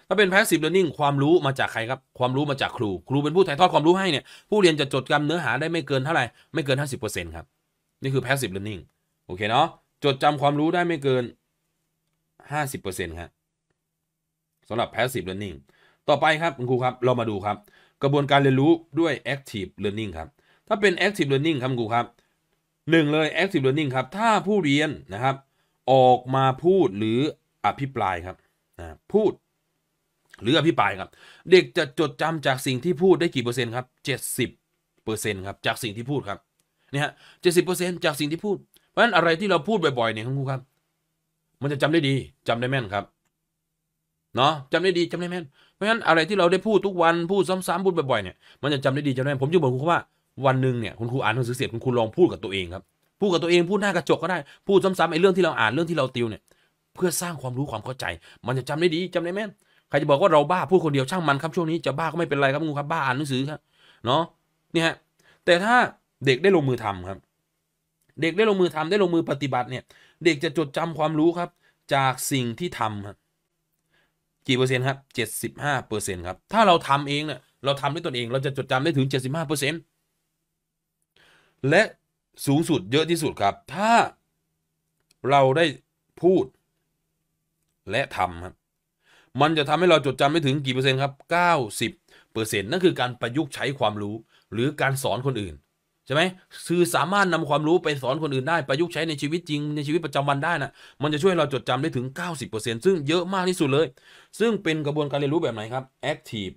ถ้าเป็น passive learning ความรู้มาจากใครครับความรู้มาจากครู ครูเป็นผู้ถ่ายทอดความรู้ให้เนี่ยผู้เรียนจะจดจำเนื้อหาได้ไม่เกินเท่าไหร่ไม่เกิน 50%ครับนี่คือ passive learning โอเคเนาะจดจำความรู้ได้ไม่เกิน50%ครับสำหรับ passive learning ต่อไปครับคุณครูครับเรามาดูครับ กระบวนการเรียนรู้ด้วย active learning ครับถ้าเป็น active learning ครับคุณครูครับหนึ่งเลย active learning ครับถ้าผู้เรียนนะครับออกมาพูดหรืออภิปรายครับนะพูด หรืออภิปรายครับเด็กจะจดจำจากสิ่งที่พูดได้กี่เปอร์เซ็นต์ครับเจ็ดสิบเปอร์เซ็นต์ครับจากสิ่งที่พูดครับเนี่ยฮะเจ็ดสิบเปอร์เซ็นต์จากสิ่งที่พูด เพราะฉะนั้นอะไรที่เราพูดบ่อยๆเนี่ยครับครูครับมันจะจำได้ดีจำได้แม่นครับ เนาะจำได้ดีจำได้แม่น เพราะฉะนั้นอะไรที่เราได้พูดทุกวันพูดซ้ำๆพูดบ่อยๆเนี่ยมันจะจำได้ดีจำได้แม่นผมจึงบอกคุณครูว่าวันหนึ่งเนี่ยคุณครูอ่านหนังสือเสร็จคุณครูลองพูดกับตัวเองครับพูดกับตัวเองพูดหน้ากระจกก็ได้พูดซ้ำๆไอ้เรื่องที่เราอ่านเรื่องที่เราติวเนี่ยเพื่อสร้างความรู้ความเข้าใจมันจะจำได้ดีจำได้แม่น ใครจะบอกว่าเราบ้าพูดคนเดียวช่างมันครับช่วงนี้จะบ้าก็ไม่เป็นไรครับคุณครับบ้าอ่านหนังสือครับเนาะเนี่ยแต่ถ้าเด็กได้ลงมือทำครับ เด็กได้ลงมือทำได้ลงมือปฏิบัติเนี่ยเด็กจะจดจำความรู้ครับจากสิ่งที่ทำครับกี่เปอร์เซ็นต์ครับเจ็ดสิบห้าเปอร์เซ็นต์ครับถ้าเราทำเองเนี่ยเราทำด้วยตนเองเราจะจดจำได้ถึงเจ็ดสิบห้าเปอร์เซ็นต์และสูงสุดเยอะที่สุดครับ ถ้าเราได้พูดและทำครับมันจะทำให้เราจดจำได้ถึงกี่เปอร์เซ็นต์ครับเก้าสิบเปอร์เซ็นต์นั่นคือการประยุกต์ใช้ความรู้หรือการสอนคนอื่นช่ไหม คือ สามารถนำความรู้ไปสอนคนอื่นได้ ประยุกต์ใช้ในชีวิตจริง ในชีวิตประจำวันได้นะมันจะช่วยเราจดจำได้ถึง 90%ซึ่งเยอะมากที่สุดเลย ซึ่งเป็นกระบวนการเรียนรู้แบบไหนครับ active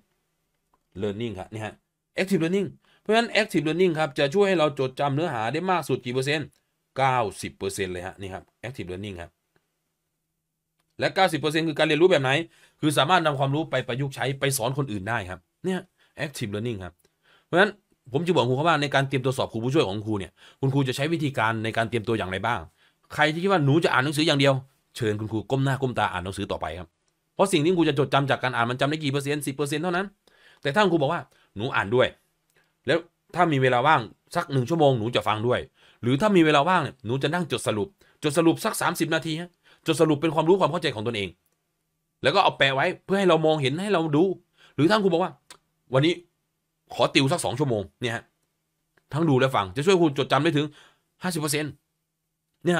learning ครับนี่ฮะ active learning เพราะฉะนั้น active learning ครับ จะช่วยให้เราจดจำเนื้อหาได้มากสุด กี่ เปอร์เซ็นต์ 90%เลยฮะนี่ครับ active learning ครับ และ90%คือการเรียนรู้แบบไหน คือสามารถนำความรู้ไปประยุกต์ใช้ไปสอนคนอื่นได้ครับ เนี่ย active learning ครับ เพราะฉะนั้นผมจะบอกครูเขาบว่าในการเตรียมตัวสอบครูผู้ช่วยของครูเนี่ยคุณครูจะใช้วิธีการในการเตรียมตัวอย่างไรบ้างใครที่คิดว่าหนูจะอ่านหนังสืออย่างเดียวเชิญคุณครูก้มหน้าก้มตาอ่านหนังสือต่อไปครับเพราะสิ่งที่ครูจะจดจำจากการอ่านมันจำได้กี่เปอร์เซ็นต์สิบเปอร์เซ็นต์เท่านั้นแต่ถ้าครูบอกว่าหนูอ่านด้วย แล้วถ้ามีเวลาว่างสักหนึ่งชั่วโมงหนูจะฟังด้วย หรือถ้ามีเวลาว่างเนี่ยหนูจะนั่งจดสรุป จดสรุปสัก 30 นาทีฮะจดสรุปเป็นความรู้ความเข้าใจของตนเอง แล้วก็เอาแปะไว้เพื่อให้เรามองเห็นให้เราดูหรือถ้าครูบอกว่า วันนี้ขอติวสักสองชั่วโมงเนี่ยทั้งดูและฟัง จะช่วยคุณจดจำได้ถึงห้าสิบเปอร์เซ็นต์เนี่ย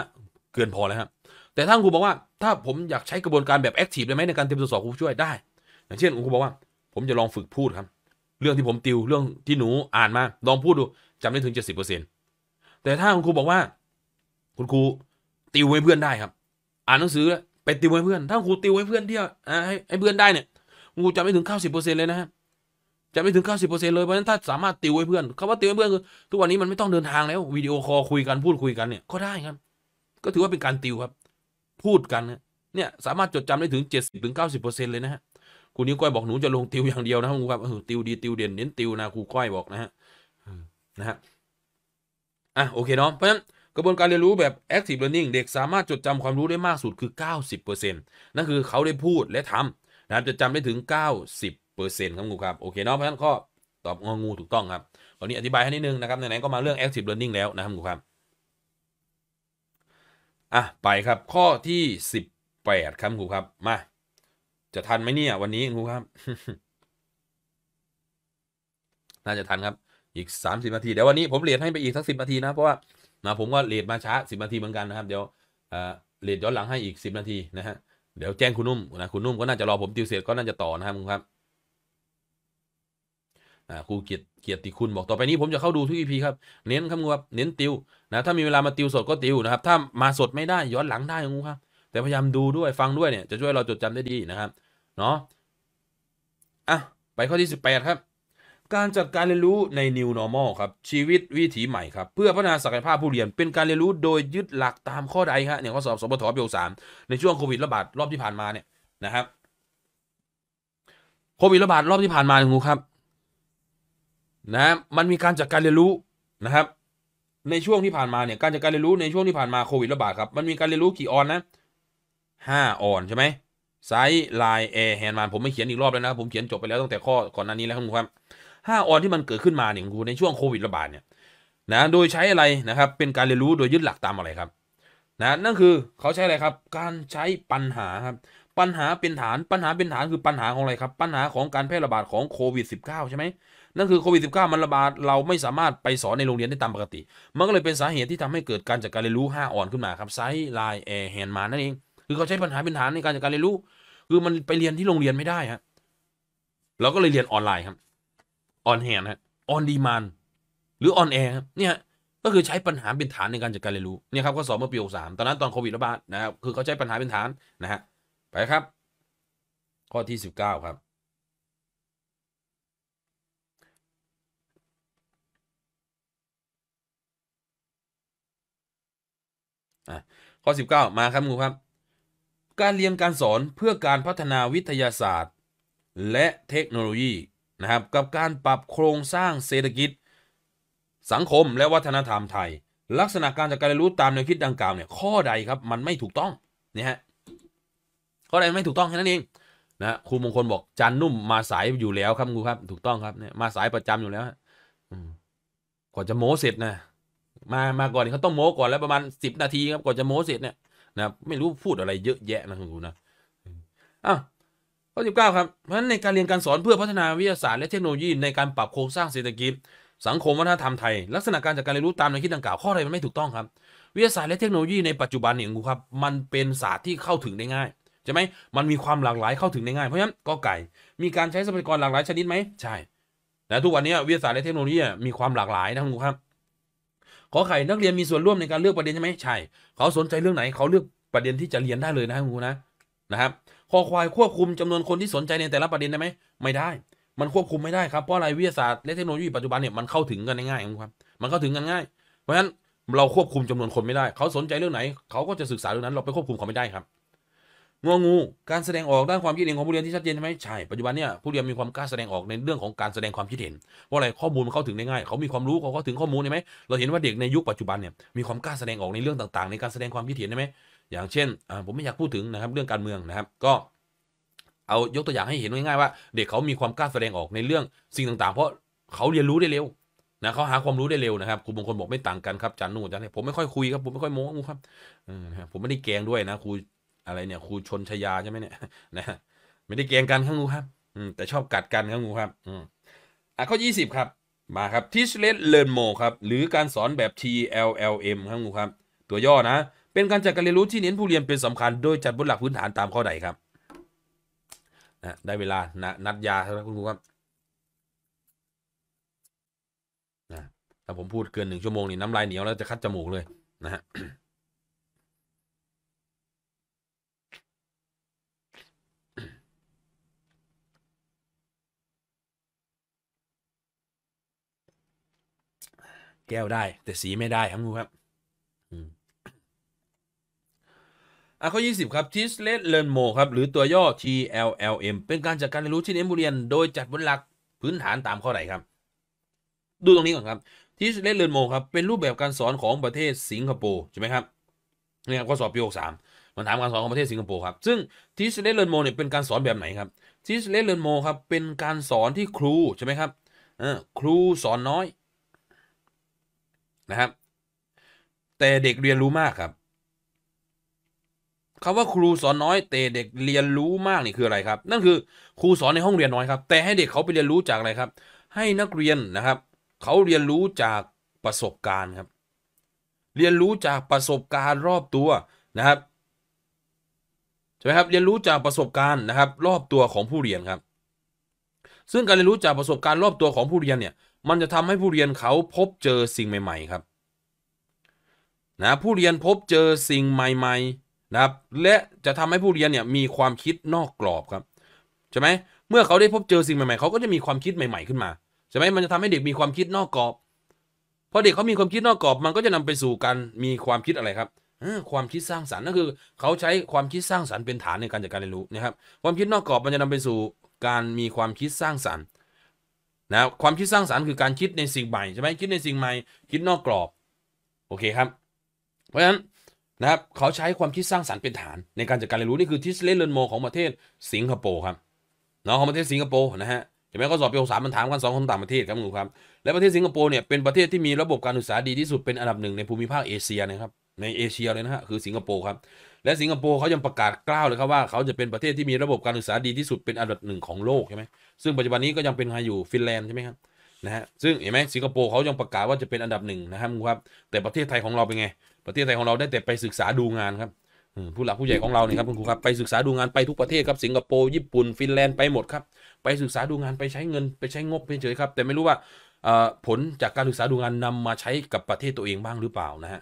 เกินพอแล้วครับ แต่ถ้าครูบอกว่า ถ้าผมอยากใช้กระบวนการแบบแอคทีฟได้ไหมในการเตรียมตัวสอบครูช่วยได้ อย่างเช่นครูบอกว่า ผมจะลองฝึกพูดครับ เรื่องที่ผมติวเรื่องที่หนูอ่านมาลองพูดดูจำได้ถึงเจ็ดสิบเปอร์เซ็นต์แต่ถ้าคุณครูบอกว่า คุณครู ติวให้เพื่อนได้ครับ อ่านหนังสือไปติวให้เพื่อนถ้าครูติวให้เพื่อนเที่ยวให้เพื่อนได้เนี่ยครูจำได้ถึงเก้าสิบเปอร์เซ็นต์เลยนะัะจะไม่ถึง 90%เลย เพราะฉะนั้นถ้าสามารถติวให้เพื่อนคำว่าติวให้เพื่อน คือทุกวันนี้มันไม่ต้องเดินทางแล้ววิดีโอคอลคุยกันพูดคุยกันเนี่ยก็ได้ครับก็ถือว่าเป็นการติวครับ พูดกัน เนี่ยสามารถจดจำได้ถึง70ถึง90%เลยนะฮะครูนิ้วก้อยบอกหนูจะลงติวอย่างเดียวนะครูครับเออติวดีติวเด่นเน้นติวนะครูก้อยบอกนะฮะนะฮะอ่ะโอเคเนาะเพราะฉะนั้นกระบวนการเรียนรู้แบบ active learning เด็กสามารถจดจำความรู้ได้มากสุดคือ 90%นั่นคือ เขาได้พูดและทำนะครับจะจำได้ถึง 90%เปอร์เซ็นต์ครับงูครับโอเคเนาะเพราะฉะนั้นก็ตอบงองูถูกต้อง ครับ ตอนนี้อธิบายให้นิดนึง นะครับไหนๆ ก็มาเรื่อง active learning แล้ว นะครับงูครับอ่ะ ไปครับ ข้อที่ 18 ครับงูครับมา จะทันไหมเนี่ย วันนี้งูครับ น่าจะทัน ครับ อีก 30 นาที เดี๋ยว วันนี้ผมเลดให้ไปอีกสักสินาที นะ เพราะว่ามาผมก็เลดมาช้า 10นาทีเหมือนกันนะครับเดี๋ยวเลทย้อนหลังให้อีก 10 นาทีนะฮะเดี๋ยวแจ้งคุณนุ่มนะคุณนุ่มก็น่าจะรอผมติวเสร็จก็น่าจะต่อนะครับคุณครับครูเกียรติเกียรติคุณบอกต่อไปนี้ผมจะเข้าดูทุกอีพีครับ เน้นคำงูครับเน้นติวนะถ้ามีเวลามาติวสดก็ติวนะครับ ถ้ามาสดไม่ได้ย้อนหลังได้งูครับ แต่พยายามดูด้วยฟังด้วยเนี่ย จะช่วยเราจดจำได้ดีนะครับ เนาะอ่ะไปข้อที่ 18 ครับ การจัดการเรียนรู้ใน New Normal ครับ ชีวิตวิถีใหม่ครับ เพื่อพัฒนาศักยภาพผู้เรียน เป็นการเรียนรู้โดยยึดหลักตามข้อใดครับเนี่ยข้อสอบสบทปีสามในช่วงโควิดระบาดรอบที่ผ่านมาเนี่ยนะครับโควิดระบาดรอบที่ผ่านมาคุูครับนะมันมีการจัดการเรียนรู้นะครับในช่วงที่ผ่านมาเนี่ยการจัดการเรียนรู้ ในช่วงที่ผ่านมาโควิดระบาดครับ มันมีการเรียนรู้กี่ออนนะห้าออนใช่ไหมไซส์ไลน์แอร์แฮนด์มานผมไม่เขียนอีกรอบแล้วนะผมเขียนจบไปแล้วตั้งแต่ข้อก่อนหน้านี้แล้วครับห้าออนที่มันเกิดขึ้นมาเนี่ยคุณครูในช่วงโควิดระบาดเนี่ยนะโดยใช้อะไรนะครับเป็นการเรียนรู้โดยยึดหลักตามอะไรครับนะนั่นคือเขาใช้อะไรครับการใช้ปัญหาครับปัญหาเป็นฐานปัญหาเป็นฐานคือปัญหาของอะไรครับ ปัญหาของการแพร่ระบาดของโควิด -19 ใช่ไหมนั่นคือโควิด -19 มันระบาด เราไม่สามารถไปสอนในโรงเรียนได้ตามปกติ มันก็เลยเป็นสาเหตุที่ทำให้เกิดการจัดการเรียนรู้ 5 อ่อนขึ้นมา ครับไซส์ไลน์แอร์แฮนด์มานั่นเอง คือเขาใช้ปัญหาเป็นฐานในการจัดการเรียนรู้ คือมันไปเรียนที่โรงเรียนไม่ได้ฮะเราก็เลยเรียนออนไลน์ครับออนแฮนฮะออนดีมานหรือออนแอร์เนี่ยก็คือใช้ปัญหาเป็นฐานในการจัดการเรียนรู้เนี่ยครับก็สอบเมื่อปีามตอนนั้นตอนโควิดระบาดนะครับคือเขาใช้ปัญหาเป็นฐานนะฮะไปครับ ข้อที่ 19 ครับอข้อ 19 มาครับครูครับ การเรียนการสอนเพื่อการพัฒนาวิทยาศาสตร์ และเทคโนโลยีนะครับกับการปรับโครงสร้างเศรษฐกิจ สังคมและวัฒนธรรมไทย ลักษณะการจักการเรียนรู้ตามแนวคิดดังกล่าวเนี่ย ข้อใดครับมันไม่ถูกต้องเนี่ยฮะข้อใดไม่ถูกต้องแค่นั้นเอง นะครูมงคลบอกจันนุ่มมาสายอยู่แล้วครับครูครับ ถูกต้องครับเนี่ยมาสายประจำอยู่แล้วกว่าจะโม้เสร็จนะมามาก่อนเขาต้องโม้ก่อนแล้วประมาณสิบนาทีครับก่อนจะโม้เสร็จเนี่ยนะไม่รู้พูดอะไรเยอะแยะนะคุณครูนะอ้าวข้อสิบเก้าครับเพราะฉะนั้นในการเรียนการสอนเพื่อพัฒนาวิทยาศาสตร์และเทคโนโลยีในการปรับโครงสร้างเศรษฐกิจสังคมวัฒนธรรมไทย ลักษณะการจัดการเรียนรู้ตามในคิดดังกล่าว ข้อใดมันไม่ถูกต้องครับ วิทยาศาสตร์และเทคโนโลยีในปัจจุบันเนี่ยครับมันเป็นศาสตร์ที่เข้าถึงได้ง่ายใช่ไหมมันมีความหลากหลายเข้าถึงได้ง่าย เพราะฉะนั้นก็ไก่มีการใช้ทรัพยากรหลากหลายชนิดไหมใช่แต่ทุกวันนี้วิทยาศาสตร์และเทคโนโลยีมีความหลากหลายนะคุณครูครับขอไข่นักเรียนมีส่วนร่วมในการเลือกประเด็นใช่ไหมใช่ เขาสนใจเรื่องไหน เขาเลือกประเด็นที่จะเรียนได้เลยนะครูนะนะครับคอควายควบคุมจำนวนคนที่สนใจในแต่ละประเด็นได้ไหมไม่ได้ มันควบคุมไม่ได้ครับเพราะอะไรวิทยาศาสตร์และเทคโนโลยีปัจจุบันเนี่ยมันเข้าถึงกันง่ายครับมันเข้าถึงกันง่ายเพราะฉะนั้นเราควบคุมจำนวนคนไม่ได้ เขาสนใจเรื่องไหน เขาก็จะศึกษาเรื่องนั้นเราไปควบคุมเขาไม่ได้ครับงองู การแสดงออกด้านความคิดเห็นของผู้เรียนที่ชัดเจนใช่ไหมใช่ ปัจจุบันเนี่ยผู้เรียนมีความกล้าแสดงออกในเรื่องของการแสดงความคิดเห็นเพราะอะไร ข้อมูลมันเข้าถึงได้ง่าย เขามีความรู้ เขาก็ถึงข้อมูลใช่ไหม เราเห็นว่าเด็กในยุคปัจจุบันเนี่ยมีความกล้าแสดงออกในเรื่องต่าง ๆ ในการแสดงความคิดเห็นใช่ไหม อย่างเช่นผมไม่อยากพูดถึงนะครับเรื่องการเมืองนะครับ ก็เอายกตัวอย่างให้เห็นง่ายๆว่า เด็กเขามีความกล้าแสดงออกในเรื่องสิ่งต่าง ๆ เพราะเขาเรียนรู้ได้เร็วนะ เขาหาความรู้ได้เร็วนะครับครูบางคนบอกไม่ต่างกันครับจันนู่นจันนี่ผมไม่ค่อยคุยครับผมไม่ค่อยโม้ครับ ผมไม่ได้แกงด้วยนะครูอะไรเนี่ยครูชนชยาใช่ไหมเนี่ยนะไม่ได้เกงกันข้างงูครับ อืมแต่ชอบกัดกันข้างงูครับ อืมอ่ะข้อิบครับ มาครับ teach l e ล s learn more ครับ หรือการสอนแบบ TLLM ข้างงูครับ ตัวย่อนะ เป็นการจัดการเรียนรู้ที่เน้นผู้เรียนเป็นสำคัญ โดยจัดบนหลักพื้นฐานตามข้อใดครับนะได้เวลานะนัดยาครับคุณครูครับนะถ้าผมพูดเกินหนึ่งชั่วโมงนี่น้ำลายเหนียวแล้วจะคัดจมูกเลย นะฮะแก้วได้แต่สีไม่ได้ครับคุณครับอ่ะข้อ20ครับ t รับท Let Learn More ครับ หรือตัวย่อ TLLM เป็นการจัดการเรียนรู้ที่เน้นบทเรียนโดยจัดบนหลักพื้นฐานตามข้อไหนครับ ดูตรงนี้ก่อนครับ t e สเล Let Learn More ครับ เป็นรูปแบบการสอนของประเทศสิงคโปร์ใช่ไหมครับเนี่ยข้อสอบปีหกสามมันถามการสอนของประเทศสิงคโปร์ครับ ซึ่ง t e สเล Let Learn More เนี่ยเป็นการสอนแบบไหนครับ t e สเล Let Learn More ครับเป็นการสอนที่ครูใช่ไหมครับครูสอนน้อยนะครับแต่เด็กเรียนรู้มากครับคำว่าครูสอนน้อยแต่เด็กเรียนรู้มาก นี่คืออะไรครับ นั่นคือครูสอนในห้องเรียนน้อยครับ แต่ให้เด็กเขาไปเรียนรู้จากอะไรครับ ให้นักเรียนนะครับ เขาเรียนรู้จากประสบการณ์ครับเรียนรู้จากประสบการณ์รอบตัวนะครับใช่ไหมครับ เรียนรู้จากประสบการณ์นะครับ รอบตัวของผู้เรียนครับ ซึ่งการเรียนรู้จากประสบการณ์รอบตัวของผู้เรียนเนี่ยมันจะทำให้ผู้เรียนเขาพบเจอสิ่งใหม่ๆครับนะผู้เรียนพบเจอสิ่งใหม่ๆนะครับและจะทำให้ผู้เรียนเนี่ย มีความคิดนอกกรอบครับใช่ไหมเมื่อเขาได้พบเจอสิ่งใหม่ๆ เขาก็จะมีความคิดใหม่ ๆขึ้นมาใช่ไหมมันจะทำให้เด็กมีความคิดนอกกรอบ พอเด็กเขามีความคิดนอกกรอบมันก็จะนำไปสู่การมีความคิดอะไรครับความคิดสร้างสรรค์นั่นคือ เขาใช้ความคิดสร้างสรรค์เป็นฐานในการจัดการเรียนรู้นะครับความคิดนอกกรอบมันจะนำไปสู่การมีความคิดสร้างสรรค์นะความคิดสร้างสารรค์คือการคิดในสิ่งใหม่ใช่ไหมคิดในสิ่งใหม่คิดนอกกรอบโอเคครับเพราะฉะนั้นนะครับเขาใช้ความคิดสร้างสารรค์เป็นฐาน ในการจัดการเรียนรู้นี่คือทิสเลนเลนโมของประเทศสิงคโปร์ครับเนาะของประเทศสิงคโปร์นะฮะเห็นไหมก็สอบปีหกสามมันถามกันสองคนต่างประเทศครับคุณครับและประเทศสิงคโปร์เนี่ยเป็นประเทศที่มีระบบการศึกษาดีที่สุดเป็นอันดับหนึ่งในภูมิภาคเอเชียนะครับในเอเชียเลยนะฮะคือสิงคโปร์ครับและสิงคโปร์เขายังประกาศกล้าวเลยครับว่าเขาจะเป็นประเทศที่มีระบบการศึกษาดีที่สุดเป็นอันดับหนึ่งของโลกใช่ไหมซึ่งปัจจุบันนี้ก็ยังเป็นไรอยู่ฟินแลนด์ใช่ไหมครับนะฮะซึ่งเห็นไหมสิงคโปร์เขายังประกาศว่าจะเป็นอันดับหนึ่งนะครับครับแต่ประเทศไทยของเราเป็นไง ประเทศไทยของเราได้แต่ไปศึกษาดูงานครับผู้หลักผู้ใหญ่ของเราเนี่ยครับคุณครูครับไปศึกษาดูงานไปทุกประเทศครับสิงคโปร์ญี่ปุ่น ฟินแลนด์ไปหมดครับไปศึกษาดูงานไปใช้เงินไปใช้งบเฉยๆครับ แต่ไม่รู้ว่าผลจากการศึกษาดูงานนำมาใช้กับประเทศตัวเองบ้างหรือเปล่านะฮะ